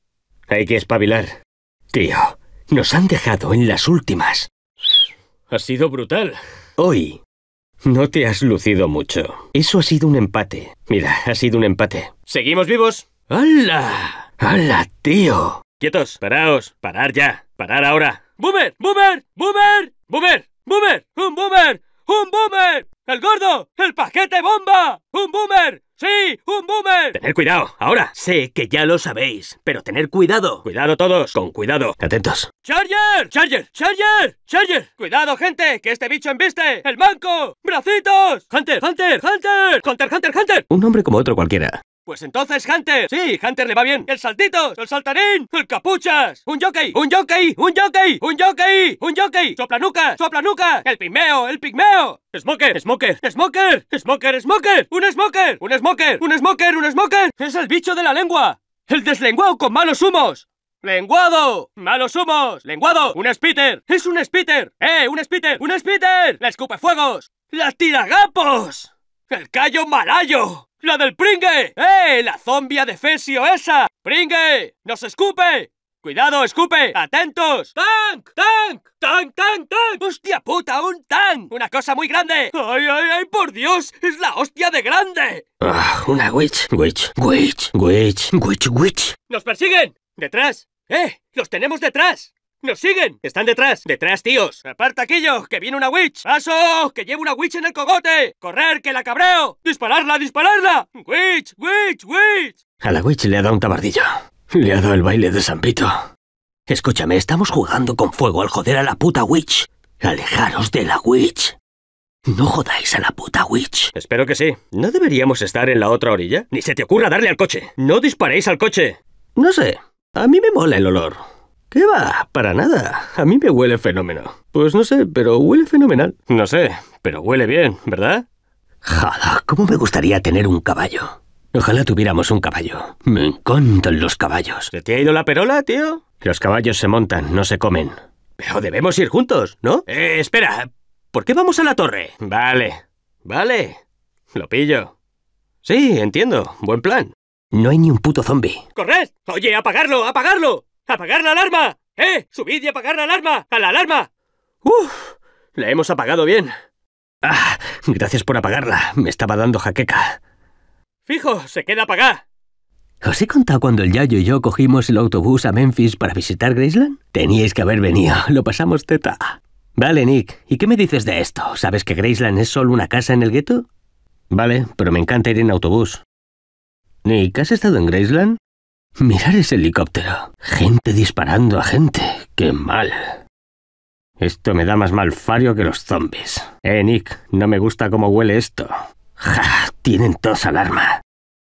Hay que espabilar. Tío, nos han dejado en las últimas. Ha sido brutal. Hoy no te has lucido mucho. Eso ha sido un empate. Mira, ha sido un empate. ¿Seguimos vivos? ¡Hala! ¡Hala, tío! Quietos, paraos, parar ya, parar ahora. ¡Boomer! ¡Boomer! ¡Boomer! ¡Boomer! ¡Boomer! ¡Un boomer! ¡Un boomer! ¡El gordo! ¡El paquete bomba! ¡Un boomer! ¡Sí! ¡Un boomer! Tener cuidado, ahora. Sé que ya lo sabéis, pero tener cuidado. Cuidado todos, con cuidado. Atentos. ¡Charger! ¡Charger! ¡Charger! ¡Charger! ¡Cuidado, gente! ¡Que este bicho embiste! ¡El manco, ¡Bracitos! ¡Hunter! ¡Hunter! ¡Hunter! ¡Hunter! ¡Hunter! ¡Hunter! Un hombre como otro cualquiera. Pues entonces, Hunter. Sí, Hunter le va bien. El saltito, el saltarín, el capuchas. Un jockey, un jockey, un jockey, un jockey, un jockey. sopla nuca El pigmeo, el pigmeo. Smoker, smoker, smoker, smoker, smoker. Un smoker, un smoker, un smoker, un smoker. Es el bicho de la lengua. El deslenguado con malos humos. ¡Lenguado! ¡Malos humos! ¡Lenguado! ¡Un spitter! ¡Es un spitter! ¡Eh! ¡Un spitter! ¡Un spitter! ¡La fuegos, ¡La tiragapos! ¡El callo malayo! ¡La del pringue! ¡Eh! ¡La zombia de Fesio esa! ¡Pringue! ¡Nos escupe! ¡Cuidado, escupe! ¡Atentos! ¡Tank! ¡Tank! ¡Tank, tank, tank! ¡Hostia puta, un tank! ¡Una cosa muy grande! ¡Ay, ay, ay, por Dios! ¡Es la hostia de grande! Ah, una witch. Witch. Witch. Witch. Witch, witch. ¡Nos persiguen! ¡Detrás! ¡Eh! ¡Los tenemos detrás! ¡Nos siguen! ¡Están detrás! ¡Detrás, tíos! ¡Aparta, aquello. ¡Que viene una witch! ¡Paso! ¡Que lleva una witch en el cogote! ¡Correr, que la cabreo! ¡Dispararla, dispararla! ¡Witch, witch, witch! A la witch le ha dado un tabardillo. Le ha dado el baile de San Pito. Escúchame, estamos jugando con fuego al joder a la puta witch. Alejaros de la witch. No jodáis a la puta witch. Espero que sí. ¿No deberíamos estar en la otra orilla? Ni se te ocurra darle al coche. No disparéis al coche. No sé. A mí me mola el olor. ¿Qué va? Para nada. A mí me huele fenómeno. Pues no sé, pero huele fenomenal. No sé, pero huele bien, ¿verdad? Jada, ¿cómo me gustaría tener un caballo? Ojalá tuviéramos un caballo. Me encantan los caballos. ¿Se te ha ido la perola, tío? Los caballos se montan, no se comen. Pero debemos ir juntos, ¿no? Eh, espera. ¿Por qué vamos a la torre? Vale. Vale. Lo pillo. Sí, entiendo. Buen plan. No hay ni un puto zombie. ¡Corred! ¡Oye, apagarlo! ¡Apagarlo! ¡Apagar la alarma! ¡Eh! ¡Subid y apagar la alarma! ¡A la alarma! ¡Uf! La hemos apagado bien. Ah, gracias por apagarla. Me estaba dando jaqueca. Fijo, se queda apagada. ¿Os he contado cuando el Yayo y yo cogimos el autobús a Memphis para visitar Graceland? Teníais que haber venido, lo pasamos teta. Vale, Nick, ¿y qué me dices de esto? ¿Sabes que Graceland es solo una casa en el gueto? Vale, pero me encanta ir en autobús. Nick, ¿has estado en Graceland? Mirar ese helicóptero. Gente disparando a gente. ¡Qué mal! Esto me da más mal que los zombies. Eh, Nick, no me gusta cómo huele esto. ¡Ja! Tienen tos alarma.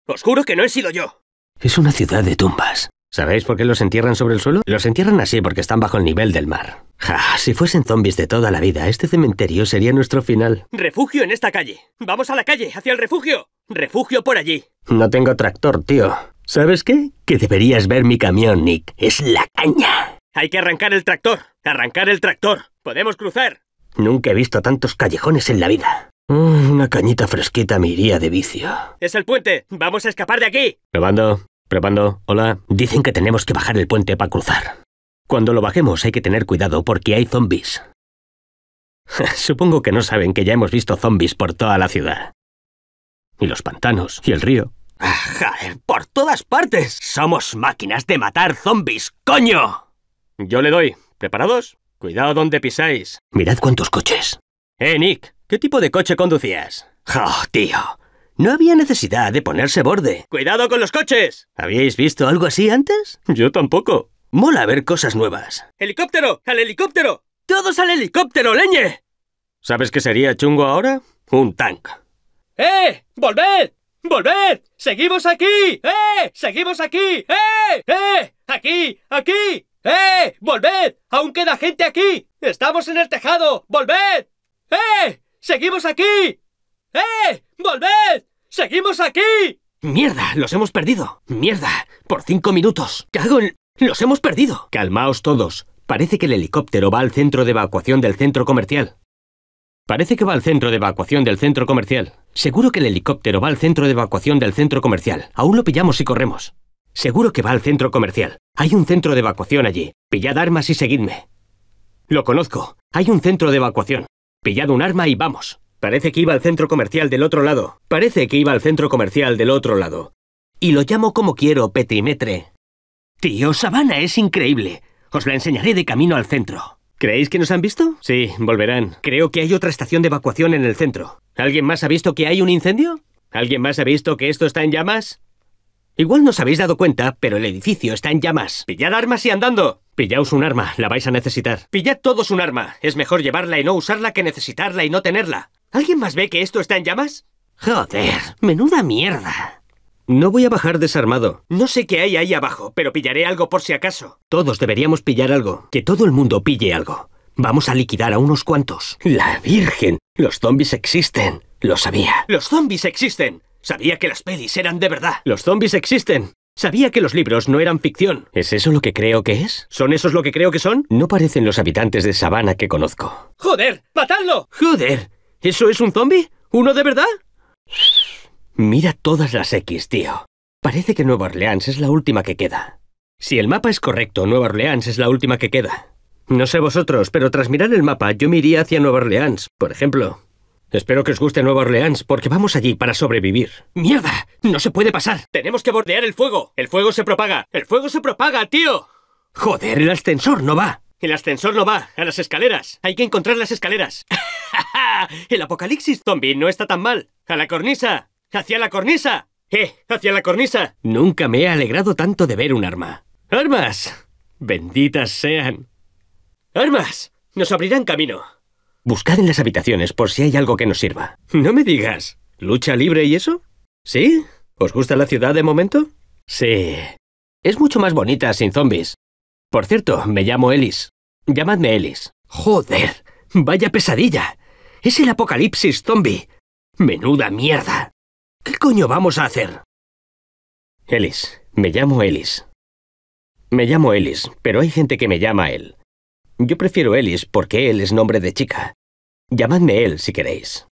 Os juro que no he sido yo. Es una ciudad de tumbas. ¿Sabéis por qué los entierran sobre el suelo? Los entierran así porque están bajo el nivel del mar. Ja, si fuesen zombies de toda la vida, este cementerio sería nuestro final. Refugio en esta calle. Vamos a la calle, hacia el refugio. Refugio por allí. No tengo tractor, tío. ¿Sabes qué? Que deberías ver mi camión, Nick. Es la caña. Hay que arrancar el tractor. Arrancar el tractor. Podemos cruzar. Nunca he visto tantos callejones en la vida. Oh, una cañita fresquita me iría de vicio. Es el puente. Vamos a escapar de aquí. Probando. Prepando, Hola. Dicen que tenemos que bajar el puente para cruzar. Cuando lo bajemos hay que tener cuidado porque hay zombies. Supongo que no saben que ya hemos visto zombies por toda la ciudad. Y los pantanos, y el río. Eh, ¡Por todas partes! ¡Somos máquinas de matar zombies, coño! Yo le doy. ¿Preparados? Cuidado donde pisáis. Mirad cuántos coches. Eh, Nick, ¿qué tipo de coche conducías? ¡Oh, tío! No había necesidad de ponerse borde. ¡Cuidado con los coches! ¿Habíais visto algo así antes? Yo tampoco. Mola ver cosas nuevas. ¡Helicóptero! ¡Al helicóptero! ¡Todos al helicóptero, leñe! ¿Sabes qué sería chungo ahora? Un tank. ¡Eh! ¡Volved! ¡Volved! ¡Seguimos aquí! ¡Eh! ¡Seguimos aquí! ¡Eh! ¡Eh! ¡Aquí! ¡Aquí! ¡Eh! ¡Volved! ¡Aún queda gente aquí! ¡Estamos en el tejado! ¡Volved! ¡Eh! ¡Seguimos aquí! ¡Eh! ¡Volved! ¡Seguimos aquí! ¡Mierda! ¡Los hemos perdido! ¡Mierda! ¡Por cinco minutos! ¡Cago ¡Los hemos perdido! Calmaos todos. Parece que el helicóptero va al centro de evacuación del centro comercial. Parece que va al centro de evacuación del centro comercial. Seguro que el helicóptero va al centro de evacuación del centro comercial. Aún lo pillamos y corremos. Seguro que va al centro comercial. Hay un centro de evacuación allí. Pillad armas y seguidme. Lo conozco. Hay un centro de evacuación. Pillad un arma y vamos. Parece que iba al centro comercial del otro lado. Parece que iba al centro comercial del otro lado. Y lo llamo como quiero, Petrimetre. Tío, Sabana es increíble. Os la enseñaré de camino al centro. ¿Creéis que nos han visto? Sí, volverán. Creo que hay otra estación de evacuación en el centro. ¿Alguien más ha visto que hay un incendio? ¿Alguien más ha visto que esto está en llamas? Igual no os habéis dado cuenta, pero el edificio está en llamas. Pillad armas y andando. Pillaos un arma, la vais a necesitar. Pillad todos un arma. Es mejor llevarla y no usarla que necesitarla y no tenerla. ¿Alguien más ve que esto está en llamas? Joder, menuda mierda. No voy a bajar desarmado. No sé qué hay ahí abajo, pero pillaré algo por si acaso. Todos deberíamos pillar algo. Que todo el mundo pille algo. Vamos a liquidar a unos cuantos. La Virgen. Los zombies existen. Lo sabía. Los zombies existen. Sabía que las pelis eran de verdad. Los zombies existen. Sabía que los libros no eran ficción. ¿Es eso lo que creo que es? ¿Son esos lo que creo que son? No parecen los habitantes de Sabana que conozco. ¡Joder! ¡Matadlo! ¡Joder! ¿Eso es un zombie? ¿Uno de verdad? Mira todas las X, tío. Parece que Nueva Orleans es la última que queda. Si el mapa es correcto, Nueva Orleans es la última que queda. No sé vosotros, pero tras mirar el mapa yo me iría hacia Nueva Orleans, por ejemplo. Espero que os guste Nueva Orleans, porque vamos allí para sobrevivir. ¡Mierda! ¡No se puede pasar! ¡Tenemos que bordear el fuego! ¡El fuego se propaga! ¡El fuego se propaga, tío! ¡Joder, el ascensor no va! El ascensor no va, a las escaleras. Hay que encontrar las escaleras. El apocalipsis zombie no está tan mal. A la cornisa. Hacia la cornisa. ¡Eh! ¡Hacia la cornisa! Nunca me he alegrado tanto de ver un arma. ¡Armas! Benditas sean. ¡Armas! Nos abrirán camino. Buscad en las habitaciones por si hay algo que nos sirva. No me digas. ¿Lucha libre y eso? ¿Sí? ¿Os gusta la ciudad de momento? Sí. Es mucho más bonita sin zombies. Por cierto, me llamo Ellis. Llamadme Ellis. Joder, vaya pesadilla. Es el apocalipsis zombie. Menuda mierda. ¿Qué coño vamos a hacer? Ellis, me llamo Ellis. Me llamo Ellis, pero hay gente que me llama él. Yo prefiero Ellis porque él es nombre de chica. Llamadme él si queréis.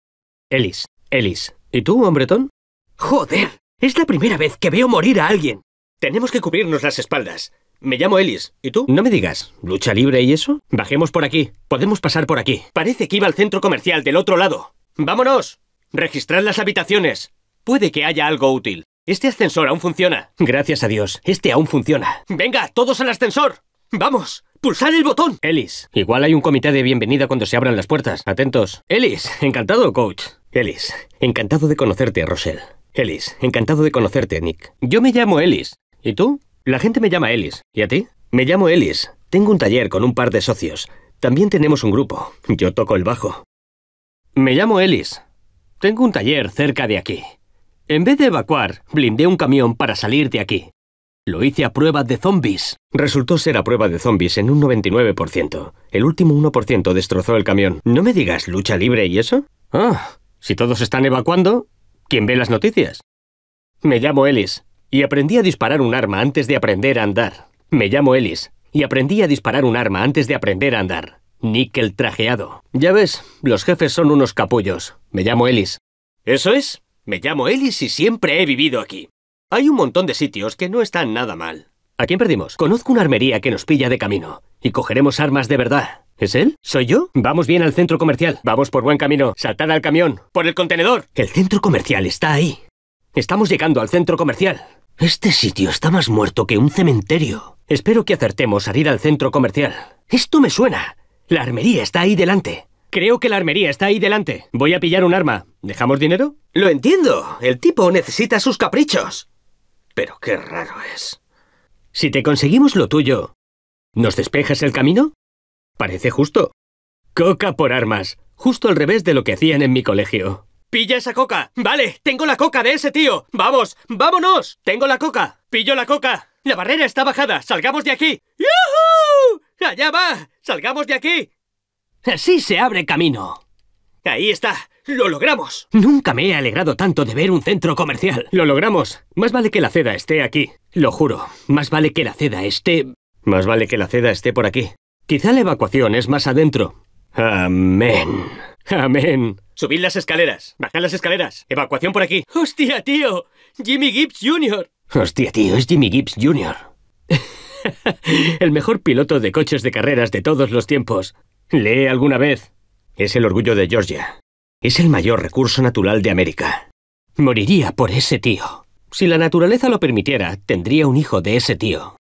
Ellis, Ellis. ¿Y tú, hombretón? Joder, es la primera vez que veo morir a alguien. Tenemos que cubrirnos las espaldas. Me llamo Ellis. ¿Y tú? No me digas. ¿Lucha libre y eso? Bajemos por aquí. Podemos pasar por aquí. Parece que iba al centro comercial del otro lado. ¡Vámonos! Registrad las habitaciones. Puede que haya algo útil. Este ascensor aún funciona. Gracias a Dios. Este aún funciona. ¡Venga! ¡Todos al ascensor! ¡Vamos! ¡Pulsad el botón! Ellis, igual hay un comité de bienvenida cuando se abran las puertas. Atentos. Ellis, encantado, coach. Ellis, encantado de conocerte, Rosel. Ellis, encantado de conocerte, Nick. Yo me llamo Ellis. ¿Y tú? La gente me llama Ellis. ¿Y a ti? Me llamo Ellis. Tengo un taller con un par de socios. También tenemos un grupo. Yo toco el bajo. Me llamo Ellis. Tengo un taller cerca de aquí. En vez de evacuar, blindé un camión para salir de aquí. Lo hice a prueba de zombies. Resultó ser a prueba de zombies en un 99%. El último 1% destrozó el camión. No me digas lucha libre y eso. Ah, si todos están evacuando, ¿quién ve las noticias? Me llamo Ellis. Y aprendí a disparar un arma antes de aprender a andar. Me llamo Ellis. Y aprendí a disparar un arma antes de aprender a andar. Nickel trajeado. Ya ves, los jefes son unos capullos. Me llamo Ellis. ¿Eso es? Me llamo Ellis y siempre he vivido aquí. Hay un montón de sitios que no están nada mal. ¿A quién perdimos? Conozco una armería que nos pilla de camino. Y cogeremos armas de verdad. ¿Es él? ¿Soy yo? Vamos bien al centro comercial. Vamos por buen camino. Saltad al camión. Por el contenedor. El centro comercial está ahí. Estamos llegando al centro comercial. Este sitio está más muerto que un cementerio. Espero que acertemos a ir al centro comercial. Esto me suena. La armería está ahí delante. Creo que la armería está ahí delante. Voy a pillar un arma. ¿Dejamos dinero? Lo entiendo. El tipo necesita sus caprichos. Pero qué raro es. Si te conseguimos lo tuyo, ¿nos despejas el camino? Parece justo. Coca por armas. Justo al revés de lo que hacían en mi colegio. Pilla esa coca. Vale, tengo la coca de ese tío. Vamos, vámonos. Tengo la coca. Pillo la coca. La barrera está bajada. Salgamos de aquí. ya ¡Allá va! ¡Salgamos de aquí! Así se abre camino. Ahí está. ¡Lo logramos! Nunca me he alegrado tanto de ver un centro comercial. Lo logramos. Más vale que la ceda esté aquí. Lo juro. Más vale que la ceda esté... Más vale que la ceda esté por aquí. Quizá la evacuación es más adentro. Amén. Amén. Subid las escaleras. Bajad las escaleras. Evacuación por aquí. ¡Hostia, tío! Jimmy Gibbs Jr. Hostia, tío, es Jimmy Gibbs Jr. el mejor piloto de coches de carreras de todos los tiempos. Lee alguna vez. Es el orgullo de Georgia. Es el mayor recurso natural de América. Moriría por ese tío. Si la naturaleza lo permitiera, tendría un hijo de ese tío.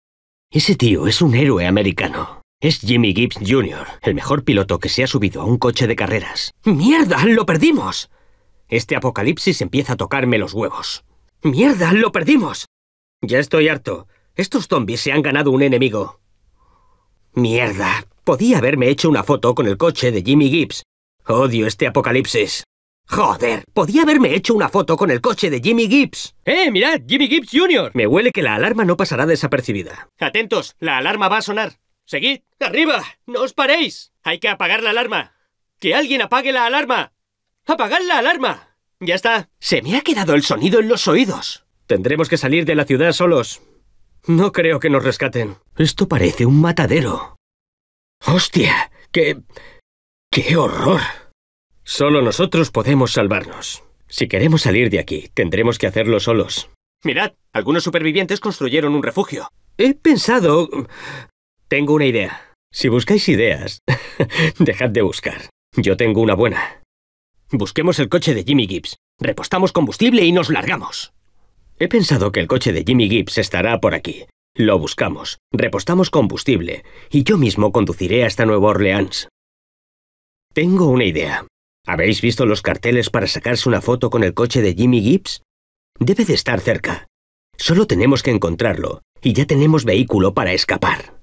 Ese tío es un héroe americano. Es Jimmy Gibbs Jr., el mejor piloto que se ha subido a un coche de carreras. ¡Mierda! ¡Lo perdimos! Este apocalipsis empieza a tocarme los huevos. ¡Mierda! ¡Lo perdimos! Ya estoy harto. Estos zombies se han ganado un enemigo. ¡Mierda! Podía haberme hecho una foto con el coche de Jimmy Gibbs. Odio este apocalipsis. Joder, podía haberme hecho una foto con el coche de Jimmy Gibbs. ¡Eh, mirad! ¡Jimmy Gibbs Jr.! Me huele que la alarma no pasará desapercibida. Atentos, la alarma va a sonar. ¡Seguid! ¡Arriba! ¡No os paréis! ¡Hay que apagar la alarma! ¡Que alguien apague la alarma! ¡Apagad la alarma! ¡Ya está! Se me ha quedado el sonido en los oídos. Tendremos que salir de la ciudad solos. No creo que nos rescaten. Esto parece un matadero. ¡Hostia! ¡Qué... qué horror! Solo nosotros podemos salvarnos. Si queremos salir de aquí, tendremos que hacerlo solos. Mirad, algunos supervivientes construyeron un refugio. He pensado tengo una idea. Si buscáis ideas, dejad de buscar. Yo tengo una buena. Busquemos el coche de Jimmy Gibbs, repostamos combustible y nos largamos. He pensado que el coche de Jimmy Gibbs estará por aquí. Lo buscamos, repostamos combustible y yo mismo conduciré hasta Nueva Orleans. Tengo una idea. ¿Habéis visto los carteles para sacarse una foto con el coche de Jimmy Gibbs? Debe de estar cerca. Solo tenemos que encontrarlo y ya tenemos vehículo para escapar.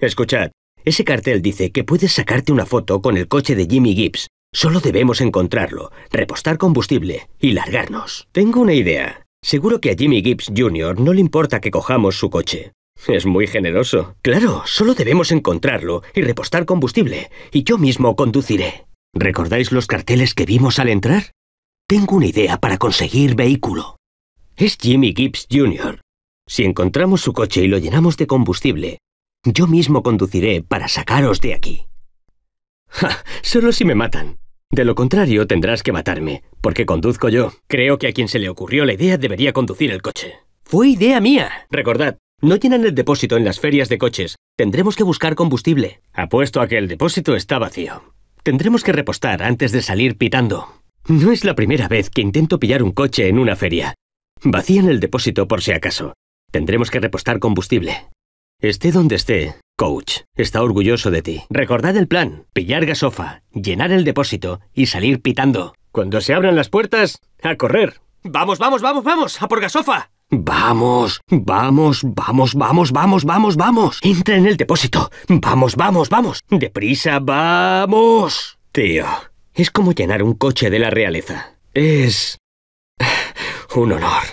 Escuchad, ese cartel dice que puedes sacarte una foto con el coche de Jimmy Gibbs. Solo debemos encontrarlo, repostar combustible y largarnos. Tengo una idea. Seguro que a Jimmy Gibbs Jr. no le importa que cojamos su coche. Es muy generoso. Claro, solo debemos encontrarlo y repostar combustible, y yo mismo conduciré. ¿Recordáis los carteles que vimos al entrar? Tengo una idea para conseguir vehículo. Es Jimmy Gibbs Jr. Si encontramos su coche y lo llenamos de combustible, yo mismo conduciré para sacaros de aquí. solo si me matan. De lo contrario, tendrás que matarme, porque conduzco yo. Creo que a quien se le ocurrió la idea debería conducir el coche. Fue idea mía. Recordad, no llenan el depósito en las ferias de coches. Tendremos que buscar combustible. Apuesto a que el depósito está vacío. Tendremos que repostar antes de salir pitando. No es la primera vez que intento pillar un coche en una feria. Vacían el depósito por si acaso. Tendremos que repostar combustible. Esté donde esté, Coach está orgulloso de ti. Recordad el plan, pillar gasofa, llenar el depósito y salir pitando. Cuando se abran las puertas, a correr. ¡Vamos, vamos, vamos, vamos! ¡A por gasofa! Vamos, vamos, vamos, vamos, vamos, vamos, vamos. Entra en el depósito. Vamos, vamos, vamos. Deprisa, vamos. Tío, es como llenar un coche de la realeza. Es... un honor.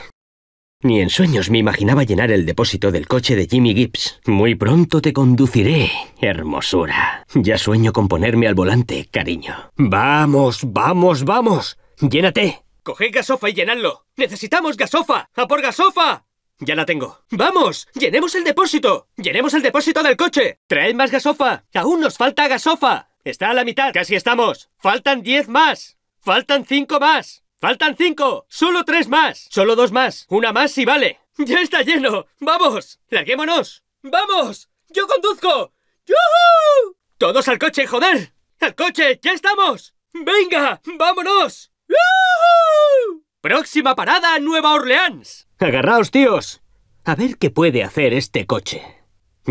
Ni en sueños me imaginaba llenar el depósito del coche de Jimmy Gibbs. Muy pronto te conduciré, hermosura. Ya sueño con ponerme al volante, cariño. Vamos, vamos, vamos. Llénate. Coged gasofa y llenadlo. Necesitamos gasofa. A por gasofa. Ya la tengo. ¡Vamos! ¡Llenemos el depósito! ¡Llenemos el depósito del coche! ¡Traed más gasofa! ¡Aún nos falta gasofa! Está a la mitad. Casi estamos. Faltan diez más. Faltan cinco más. ¡Faltan cinco! ¡Solo tres más! ¡Solo dos más! ¡Una más y vale! ¡Ya está lleno! ¡Vamos! ¡Larguémonos! ¡Vamos! ¡Yo conduzco! ¡Yuhu! ¡Todos al coche, joder! ¡Al coche! ¡Ya estamos! ¡Venga! ¡Vámonos! ¡Yuhu! Próxima parada, Nueva Orleans. Agarraos, tíos. A ver qué puede hacer este coche.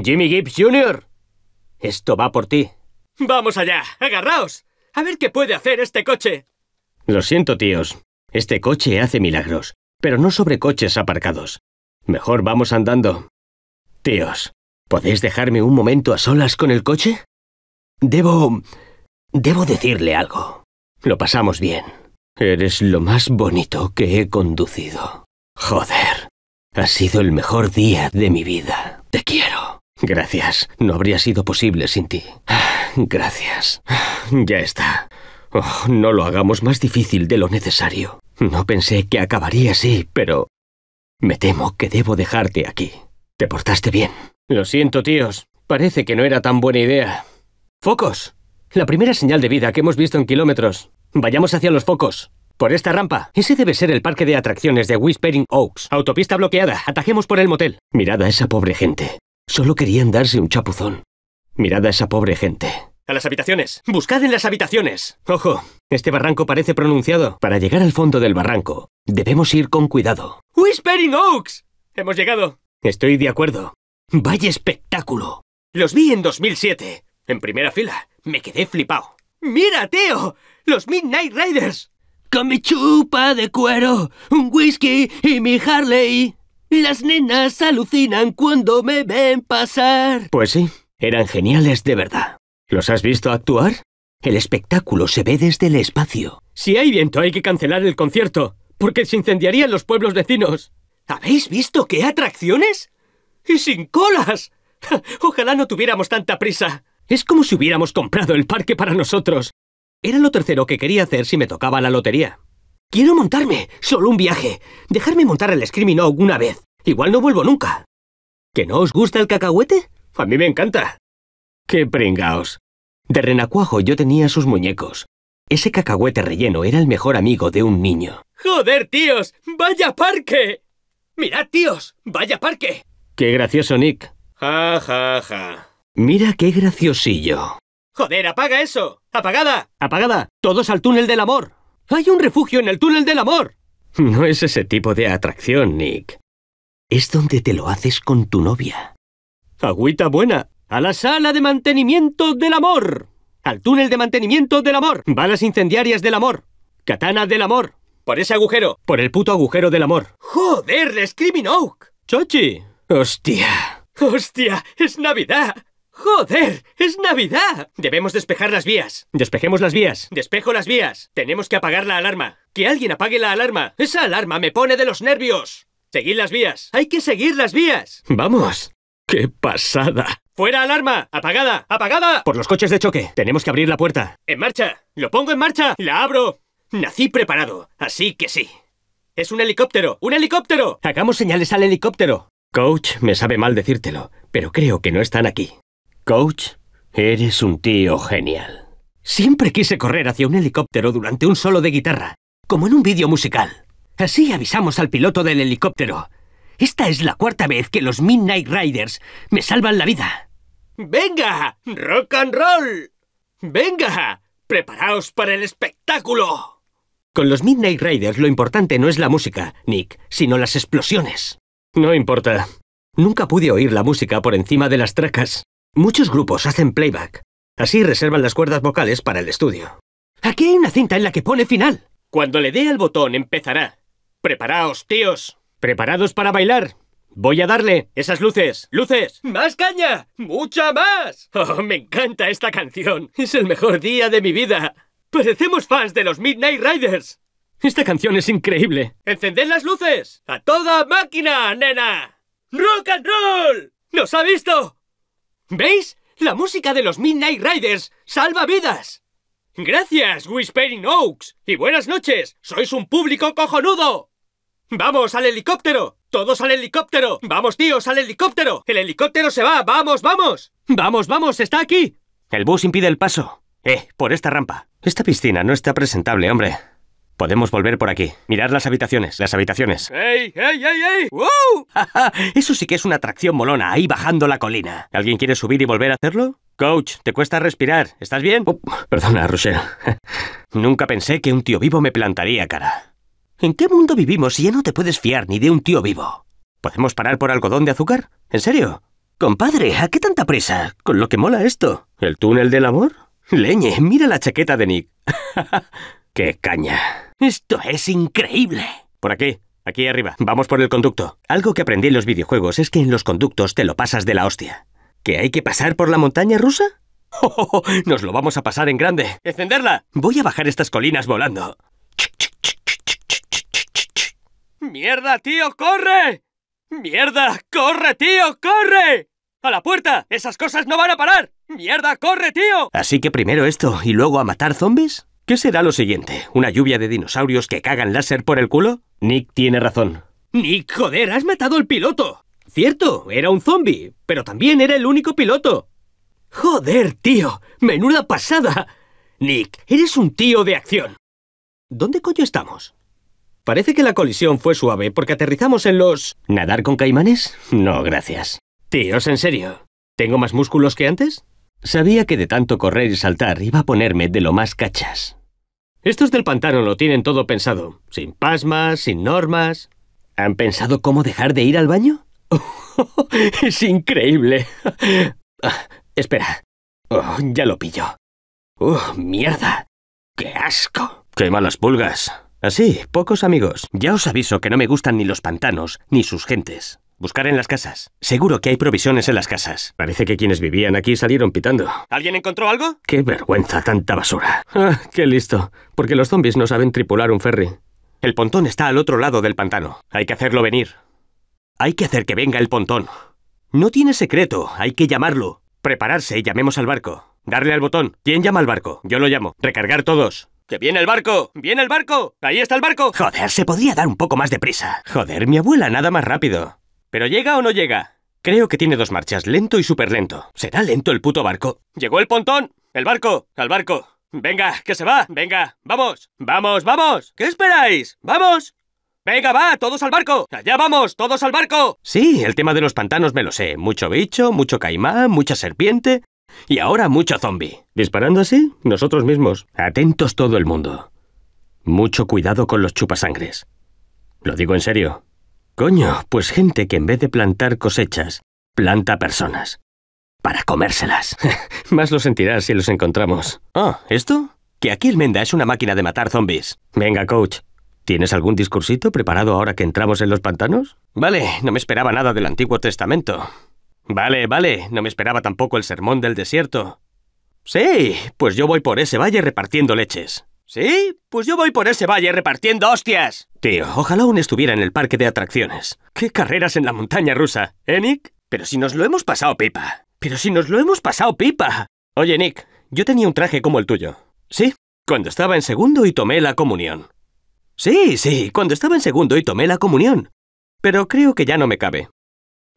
Jimmy Gibbs Jr. Esto va por ti. Vamos allá, agarraos. A ver qué puede hacer este coche. Lo siento, tíos. Este coche hace milagros, pero no sobre coches aparcados. Mejor vamos andando. Tíos, ¿podéis dejarme un momento a solas con el coche? Debo... Debo decirle algo. Lo pasamos bien. Eres lo más bonito que he conducido. Joder. Ha sido el mejor día de mi vida. Te quiero. Gracias. No habría sido posible sin ti. Ah, gracias. Ah, ya está. Oh, no lo hagamos más difícil de lo necesario. No pensé que acabaría así, pero... Me temo que debo dejarte aquí. Te portaste bien. Lo siento, tíos. Parece que no era tan buena idea. ¡Focos! La primera señal de vida que hemos visto en kilómetros. Vayamos hacia los focos. Por esta rampa. Ese debe ser el parque de atracciones de Whispering Oaks. Autopista bloqueada. Atajemos por el motel. Mirad a esa pobre gente. Solo querían darse un chapuzón. Mirad a esa pobre gente. A las habitaciones. Buscad en las habitaciones. Ojo, este barranco parece pronunciado. Para llegar al fondo del barranco, debemos ir con cuidado. Whispering Oaks. Hemos llegado. Estoy de acuerdo. Vaya espectáculo. Los vi en 2007. En primera fila. Me quedé flipado. ¡Mira, Teo! ¡Los Midnight Riders! Con mi chupa de cuero, un whisky y mi Harley. Las nenas alucinan cuando me ven pasar. Pues sí, eran geniales de verdad. ¿Los has visto actuar? El espectáculo se ve desde el espacio. Si hay viento hay que cancelar el concierto, porque se incendiarían los pueblos vecinos. ¿Habéis visto qué atracciones? ¡Y sin colas! Ojalá no tuviéramos tanta prisa. Es como si hubiéramos comprado el parque para nosotros. Era lo tercero que quería hacer si me tocaba la lotería. Quiero montarme, solo un viaje. Dejarme montar el Screaming Oak una vez. Igual no vuelvo nunca. ¿Que no os gusta el cacahuete? A mí me encanta. ¡Qué pringaos! De renacuajo yo tenía sus muñecos. Ese cacahuete relleno era el mejor amigo de un niño. ¡Joder, tíos! ¡Vaya parque! ¡Mirad, tíos! ¡Vaya parque! ¡Qué gracioso, Nick! Ja, ja, ja. Mira qué graciosillo. ¡Joder, apaga eso! ¡Apagada! ¡Apagada! ¡Todos al túnel del amor! ¡Hay un refugio en el túnel del amor! No es ese tipo de atracción, Nick. Es donde te lo haces con tu novia. Agüita buena. A la sala de mantenimiento del amor. Al túnel de mantenimiento del amor. Balas incendiarias del amor. Katana del amor. Por ese agujero. Por el puto agujero del amor. ¡Joder, ¡Les Oak! ¡Chochi! ¡Hostia! ¡Hostia! ¡Es Navidad! ¡Joder! ¡Es Navidad! Debemos despejar las vías. Despejemos las vías. Despejo las vías. Tenemos que apagar la alarma. Que alguien apague la alarma. Esa alarma me pone de los nervios. Seguid las vías. Hay que seguir las vías. Vamos. ¡Qué pasada! ¡Fuera alarma! ¡Apagada! ¡Apagada! Por los coches de choque. Tenemos que abrir la puerta. ¡En marcha! ¡Lo pongo en marcha! ¡La abro! Nací preparado, así que sí. ¡Es un helicóptero! ¡Un helicóptero! Hagamos señales al helicóptero. Coach, me sabe mal decírtelo, pero creo que no están aquí. Coach, eres un tío genial. Siempre quise correr hacia un helicóptero durante un solo de guitarra, como en un vídeo musical. Así avisamos al piloto del helicóptero. Esta es la cuarta vez que los Midnight Riders me salvan la vida. ¡Venga! ¡Rock and roll! ¡Venga! ¡Preparaos para el espectáculo! Con los Midnight Riders lo importante no es la música, Nick, sino las explosiones. No importa. Nunca pude oír la música por encima de las tracas. Muchos grupos hacen playback. Así reservan las cuerdas vocales para el estudio. Aquí hay una cinta en la que pone final. Cuando le dé al botón empezará. Preparaos, tíos. ¿Preparados para bailar? Voy a darle esas luces. ¡Luces! ¡Más caña! ¡Mucha más! ¡Oh, me encanta esta canción! Es el mejor día de mi vida. Parecemos fans de los Midnight Riders. Esta canción es increíble. ¡Encended las luces! ¡A toda máquina, nena! ¡Rock and roll! ¡Nos ha visto! ¿Veis? La música de los Midnight Riders salva vidas. Gracias, Whispering Oaks. Y buenas noches. Sois un público cojonudo. ¡Vamos, al helicóptero! ¡Todos al helicóptero! ¡Vamos, tíos, al helicóptero! ¡El helicóptero se va! ¡Vamos, vamos! ¡Vamos, vamos! ¡Está aquí! El bus impide el paso. Eh, por esta rampa. Esta piscina no está presentable, hombre. Podemos volver por aquí. Mirad las habitaciones, las habitaciones. ¡Ey, ey, ey, ey! ¡Wow! Eso sí que es una atracción molona, ahí bajando la colina. ¿Alguien quiere subir y volver a hacerlo? Coach, te cuesta respirar. ¿Estás bien? Oh, perdona, Rochelle. Nunca pensé que un tío vivo me plantaría cara. ¿En qué mundo vivimos si ya no te puedes fiar ni de un tío vivo? ¿Podemos parar por algodón de azúcar? ¿En serio? Compadre, ¿a qué tanta presa? Con lo que mola esto. ¿El túnel del amor? Leñe, mira la chaqueta de Nick. ¡Qué caña! Esto es increíble. Por aquí, aquí arriba. Vamos por el conducto. Algo que aprendí en los videojuegos es que en los conductos te lo pasas de la hostia. ¿Que hay que pasar por la montaña rusa? ¡Oh, oh, oh, Nos lo vamos a pasar en grande. ¡Encenderla! Voy a bajar estas colinas volando. ¡Mierda, tío, corre! ¡Mierda, corre, tío, corre! ¡A la puerta! ¡Esas cosas no van a parar! ¡Mierda, corre, tío! Así que primero esto y luego a matar zombies. ¿Qué será lo siguiente? ¿Una lluvia de dinosaurios que cagan láser por el culo? Nick tiene razón. Nick, joder, has matado al piloto. Cierto, era un zombie, pero también era el único piloto. Joder, tío, menuda pasada. Nick, eres un tío de acción. ¿Dónde coño estamos? Parece que la colisión fue suave porque aterrizamos en los... ¿Nadar con caimanes? No, gracias. Tíos, en serio. ¿Tengo más músculos que antes? Sabía que de tanto correr y saltar iba a ponerme de lo más cachas. Estos del pantano lo tienen todo pensado. Sin pasmas, sin normas. ¿Han pensado cómo dejar de ir al baño? es increíble. Ah, espera. Oh, ya lo pillo. Oh, mierda. ¡Qué asco! ¡Qué malas pulgas! Así, pocos amigos. Ya os aviso que no me gustan ni los pantanos, ni sus gentes. Buscar en las casas. Seguro que hay provisiones en las casas. Parece que quienes vivían aquí salieron pitando. ¿Alguien encontró algo? ¡Qué vergüenza, tanta basura! Ah, ¡Qué listo! Porque los zombies no saben tripular un ferry. El pontón está al otro lado del pantano. Hay que hacerlo venir. Hay que hacer que venga el pontón. No tiene secreto, hay que llamarlo. Prepararse y llamemos al barco. Darle al botón. ¿Quién llama al barco? Yo lo llamo. Recargar todos. ¡Que viene el barco! ¡Viene el barco! ¡Ahí está el barco! Joder, se podría dar un poco más de prisa. Joder, mi abuela nada más rápido. ¿Pero llega o no llega? Creo que tiene dos marchas, lento y súper lento. ¿Será lento el puto barco? ¡Llegó el pontón! ¡El barco! ¡Al barco! ¡Venga, que se va! ¡Venga! ¡Vamos! ¡Vamos, vamos! ¿Qué esperáis? ¡Vamos! ¡Venga, va! ¡Todos al barco! ¡Allá vamos! ¡Todos al barco! Sí, el tema de los pantanos me lo sé. Mucho bicho, mucho caimán, mucha serpiente. Y ahora mucho zombie. ¿Disparando así? Nosotros mismos. Atentos todo el mundo. Mucho cuidado con los chupasangres. Lo digo en serio. Coño, pues gente que en vez de plantar cosechas, planta personas. Para comérselas. Más lo sentirás si los encontramos. Ah, ¿esto? Que aquí el Menda es una máquina de matar zombies. Venga, coach. ¿Tienes algún discursito preparado ahora que entramos en los pantanos? Vale, no me esperaba nada del Antiguo Testamento. Vale, vale, no me esperaba tampoco el sermón del desierto. Sí, pues yo voy por ese valle repartiendo leches. ¿Sí? Pues yo voy por ese valle repartiendo hostias. Tío, ojalá aún estuviera en el parque de atracciones. ¡Qué carreras en la montaña rusa! ¿Eh, Nick? Pero si nos lo hemos pasado pipa. Pero si nos lo hemos pasado pipa. Oye, Nick, yo tenía un traje como el tuyo. ¿Sí? Cuando estaba en segundo y tomé la comunión. Sí, sí, cuando estaba en segundo y tomé la comunión. Pero creo que ya no me cabe.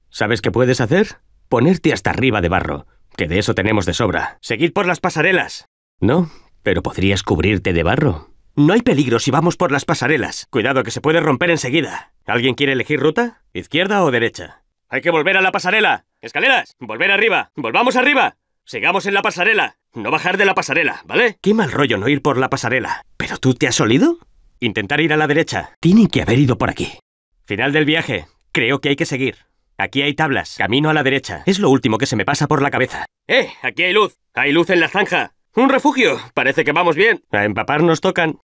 ¿Sabes qué puedes hacer? Ponerte hasta arriba de barro, que de eso tenemos de sobra. Seguir por las pasarelas! No, pero podrías cubrirte de barro. No hay peligro si vamos por las pasarelas. Cuidado que se puede romper enseguida. ¿Alguien quiere elegir ruta? ¿Izquierda o derecha? Hay que volver a la pasarela. Escaleras. Volver arriba. Volvamos arriba. Sigamos en la pasarela. No bajar de la pasarela, ¿vale? Qué mal rollo no ir por la pasarela. ¿Pero tú te has olido? Intentar ir a la derecha. Tienen que haber ido por aquí. Final del viaje. Creo que hay que seguir. Aquí hay tablas. Camino a la derecha. Es lo último que se me pasa por la cabeza. ¡Eh! Aquí hay luz. Hay luz en la zanja. Un refugio. Parece que vamos bien. A empapar nos tocan.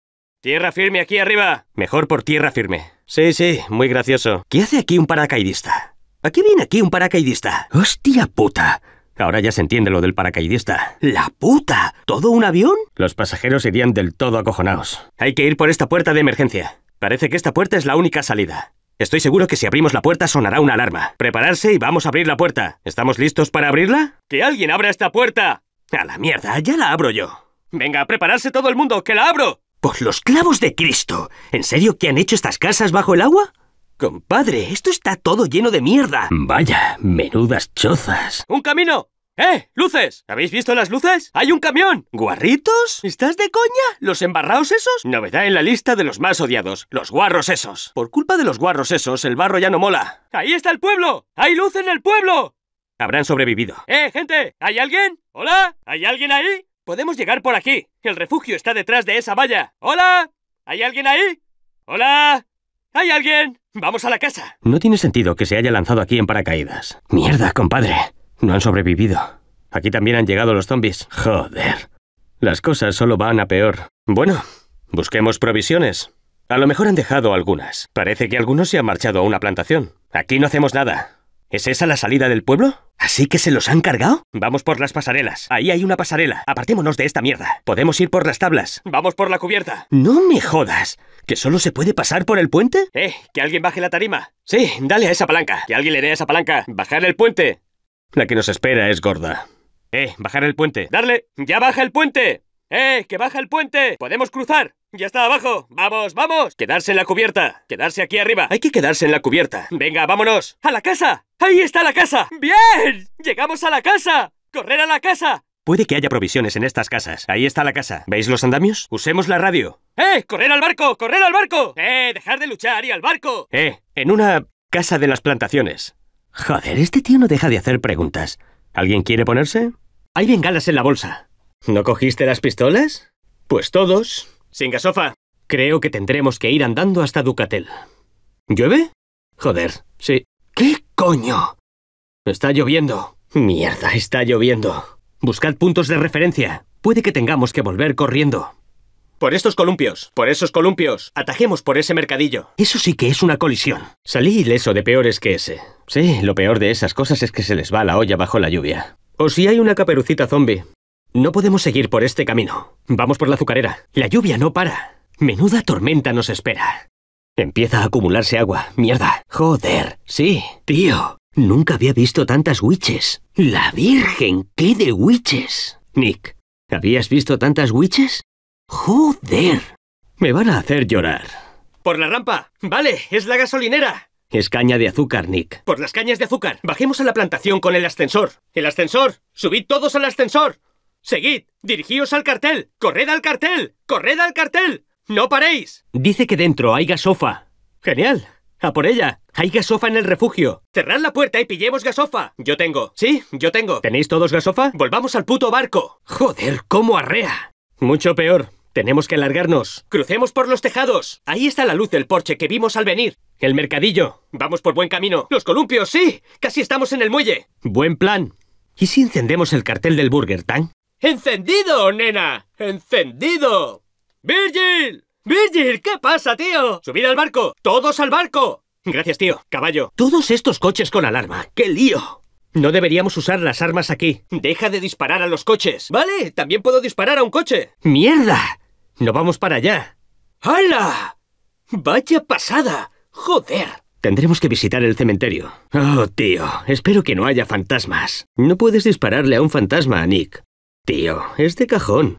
Tierra firme aquí arriba. Mejor por tierra firme. Sí, sí, muy gracioso. ¿Qué hace aquí un paracaidista? ¿A qué viene aquí un paracaidista? ¡Hostia puta! Ahora ya se entiende lo del paracaidista. ¡La puta! ¿Todo un avión? Los pasajeros irían del todo acojonados. Hay que ir por esta puerta de emergencia. Parece que esta puerta es la única salida. Estoy seguro que si abrimos la puerta sonará una alarma. Prepararse y vamos a abrir la puerta. ¿Estamos listos para abrirla? ¡Que alguien abra esta puerta! A la mierda, ya la abro yo. Venga, prepararse todo el mundo, que la abro. Por los clavos de Cristo. ¿En serio que han hecho estas casas bajo el agua? Compadre, esto está todo lleno de mierda. Vaya, menudas chozas. ¡Un camino! ¡Eh! ¡Luces! ¿Habéis visto las luces? ¡Hay un camión! ¿Guarritos? ¿Estás de coña? ¿Los embarraos esos? Novedad en la lista de los más odiados, los guarros esos. Por culpa de los guarros esos, el barro ya no mola. ¡Ahí está el pueblo! ¡Hay luz en el pueblo! Habrán sobrevivido. ¡Eh, gente! ¿Hay alguien? ¿Hola? ¿Hay alguien ahí? Podemos llegar por aquí. El refugio está detrás de esa valla. ¡Hola! ¿Hay alguien ahí? ¡Hola! ¿Hay alguien? ¡Vamos a la casa! No tiene sentido que se haya lanzado aquí en paracaídas. Mierda, compadre. No han sobrevivido. Aquí también han llegado los zombies. Joder. Las cosas solo van a peor. Bueno, busquemos provisiones. A lo mejor han dejado algunas. Parece que algunos se han marchado a una plantación. Aquí no hacemos nada. ¿Es esa la salida del pueblo? ¿Así que se los han cargado? Vamos por las pasarelas. Ahí hay una pasarela. Apartémonos de esta mierda. Podemos ir por las tablas. Vamos por la cubierta. No me jodas. ¿Que solo se puede pasar por el puente? Eh, que alguien baje la tarima. Sí, dale a esa palanca. Que alguien le dé a esa palanca. Bajar el puente. La que nos espera es gorda. Eh, bajar el puente. ¡Darle! ¡Ya baja el puente! ¡Eh, que baja el puente! ¡Podemos cruzar! ¡Ya está abajo! ¡Vamos, vamos! ¡Quedarse en la cubierta! ¡Quedarse aquí arriba! ¡Hay que quedarse en la cubierta! ¡Venga, vámonos! ¡A la casa! ¡Ahí está la casa! ¡Bien! ¡Llegamos a la casa! ¡Correr a la casa! Puede que haya provisiones en estas casas. Ahí está la casa. ¿Veis los andamios? Usemos la radio. ¡Eh! ¡Correr al barco! ¡Correr al barco! ¡Eh! ¡Dejar de luchar y al barco! Eh, en una casa de las plantaciones. Joder, este tío no deja de hacer preguntas. ¿Alguien quiere ponerse? Hay bengalas en la bolsa. ¿No cogiste las pistolas? Pues todos. Sin gasofa. Creo que tendremos que ir andando hasta Ducatel. ¿Llueve? Joder, sí. ¿Qué coño? Está lloviendo. Mierda, está lloviendo. Buscad puntos de referencia. Puede que tengamos que volver corriendo. Por estos columpios, por esos columpios. Atajemos por ese mercadillo. Eso sí que es una colisión. Salí ileso de peores que ese. Sí, lo peor de esas cosas es que se les va la olla bajo la lluvia. O si hay una caperucita zombie. No podemos seguir por este camino. Vamos por la azucarera. La lluvia no para. Menuda tormenta nos espera. Empieza a acumularse agua. Mierda. Joder. Sí. Tío, nunca había visto tantas witches. La Virgen, ¿qué de witches? Nick, ¿habías visto tantas witches? ¡Joder! Me van a hacer llorar. Por la rampa. Vale, es la gasolinera. Es caña de azúcar, Nick. Por las cañas de azúcar. Bajemos a la plantación con el ascensor. ¡El ascensor! ¡Subid todos al ascensor! ¡Seguid! ¡Dirigíos al cartel! ¡Corred al cartel! ¡Corred al cartel! ¡No paréis! Dice que dentro hay gasofa. Genial. A por ella. Hay gasofa en el refugio. Cerrad la puerta y pillemos gasofa. Yo tengo. Sí, yo tengo. ¿Tenéis todos gasofa? Volvamos al puto barco. Joder, cómo arrea. Mucho peor. Tenemos que alargarnos. ¡Crucemos por los tejados! Ahí está la luz del porche que vimos al venir. El mercadillo. Vamos por buen camino. Los columpios, sí. Casi estamos en el muelle. Buen plan. ¿Y si encendemos el cartel del Burger Tank? ¡Encendido, nena! ¡Encendido! ¡Virgil! ¡Virgil! ¿Qué pasa, tío? ¡Subid al barco! ¡Todos al barco! Gracias, tío. Caballo. Todos estos coches con alarma. ¡Qué lío! No deberíamos usar las armas aquí. Deja de disparar a los coches. Vale, también puedo disparar a un coche. ¡Mierda! No vamos para allá. ¡Hala! ¡Vaya pasada! ¡Joder! Tendremos que visitar el cementerio. Oh, tío, espero que no haya fantasmas. No puedes dispararle a un fantasma, Nick. Tío, es de cajón.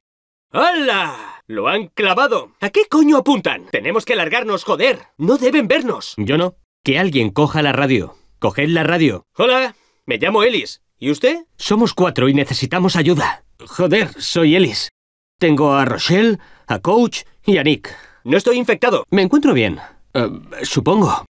¡Hala! ¡Lo han clavado! ¿A qué coño apuntan? Tenemos que largarnos, joder. No deben vernos. Yo no. Que alguien coja la radio. Coged la radio. Hola. Me llamo Ellis. ¿Y usted? Somos cuatro y necesitamos ayuda. Joder, soy Ellis. Tengo a Rochelle, a Coach y a Nick. No estoy infectado. Me encuentro bien. Eh, supongo.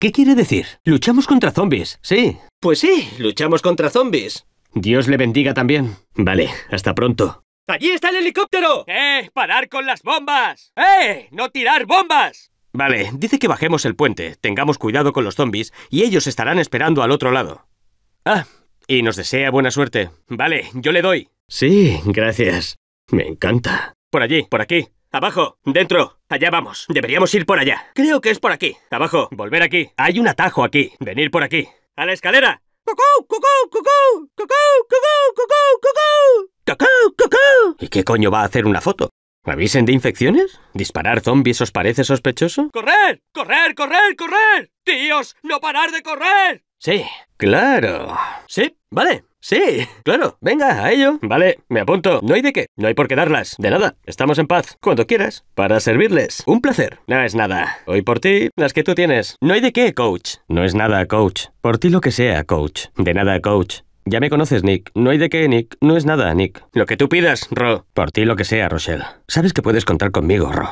¿Qué quiere decir? Luchamos contra zombies, sí. Pues sí, luchamos contra zombies. Dios le bendiga también. Vale, hasta pronto. ¡Allí está el helicóptero! ¡Eh! ¡Parar con las bombas! ¡Eh! ¡No tirar bombas! Vale, dice que bajemos el puente, tengamos cuidado con los zombies y ellos estarán esperando al otro lado. Ah, y nos desea buena suerte. Vale, yo le doy. Sí, gracias. Me encanta. Por allí, por aquí. Abajo, dentro, allá vamos. Deberíamos ir por allá. Creo que es por aquí. Abajo, volver aquí. Hay un atajo aquí. Venir por aquí. ¡A la escalera! ¡Cucú, cucú, cucú! ¡Cucú, y qué coño va a hacer una foto? ¿Avisen de infecciones? ¿Disparar zombies os parece sospechoso? ¡Correr! ¡Correr, correr, correr! ¡Tíos, no parar de correr! Sí. Claro. Sí, vale. Sí, claro. Venga, a ello. Vale, me apunto. No hay de qué. No hay por qué darlas. De nada. Estamos en paz. Cuando quieras. Para servirles. Un placer. No es nada. Hoy por ti, las que tú tienes. No hay de qué, coach. No es nada, coach. Por ti lo que sea, coach. De nada, coach. Ya me conoces, Nick. No hay de qué, Nick. No es nada, Nick. Lo que tú pidas, Ro. Por ti lo que sea, Rochelle. Sabes que puedes contar conmigo, Ro.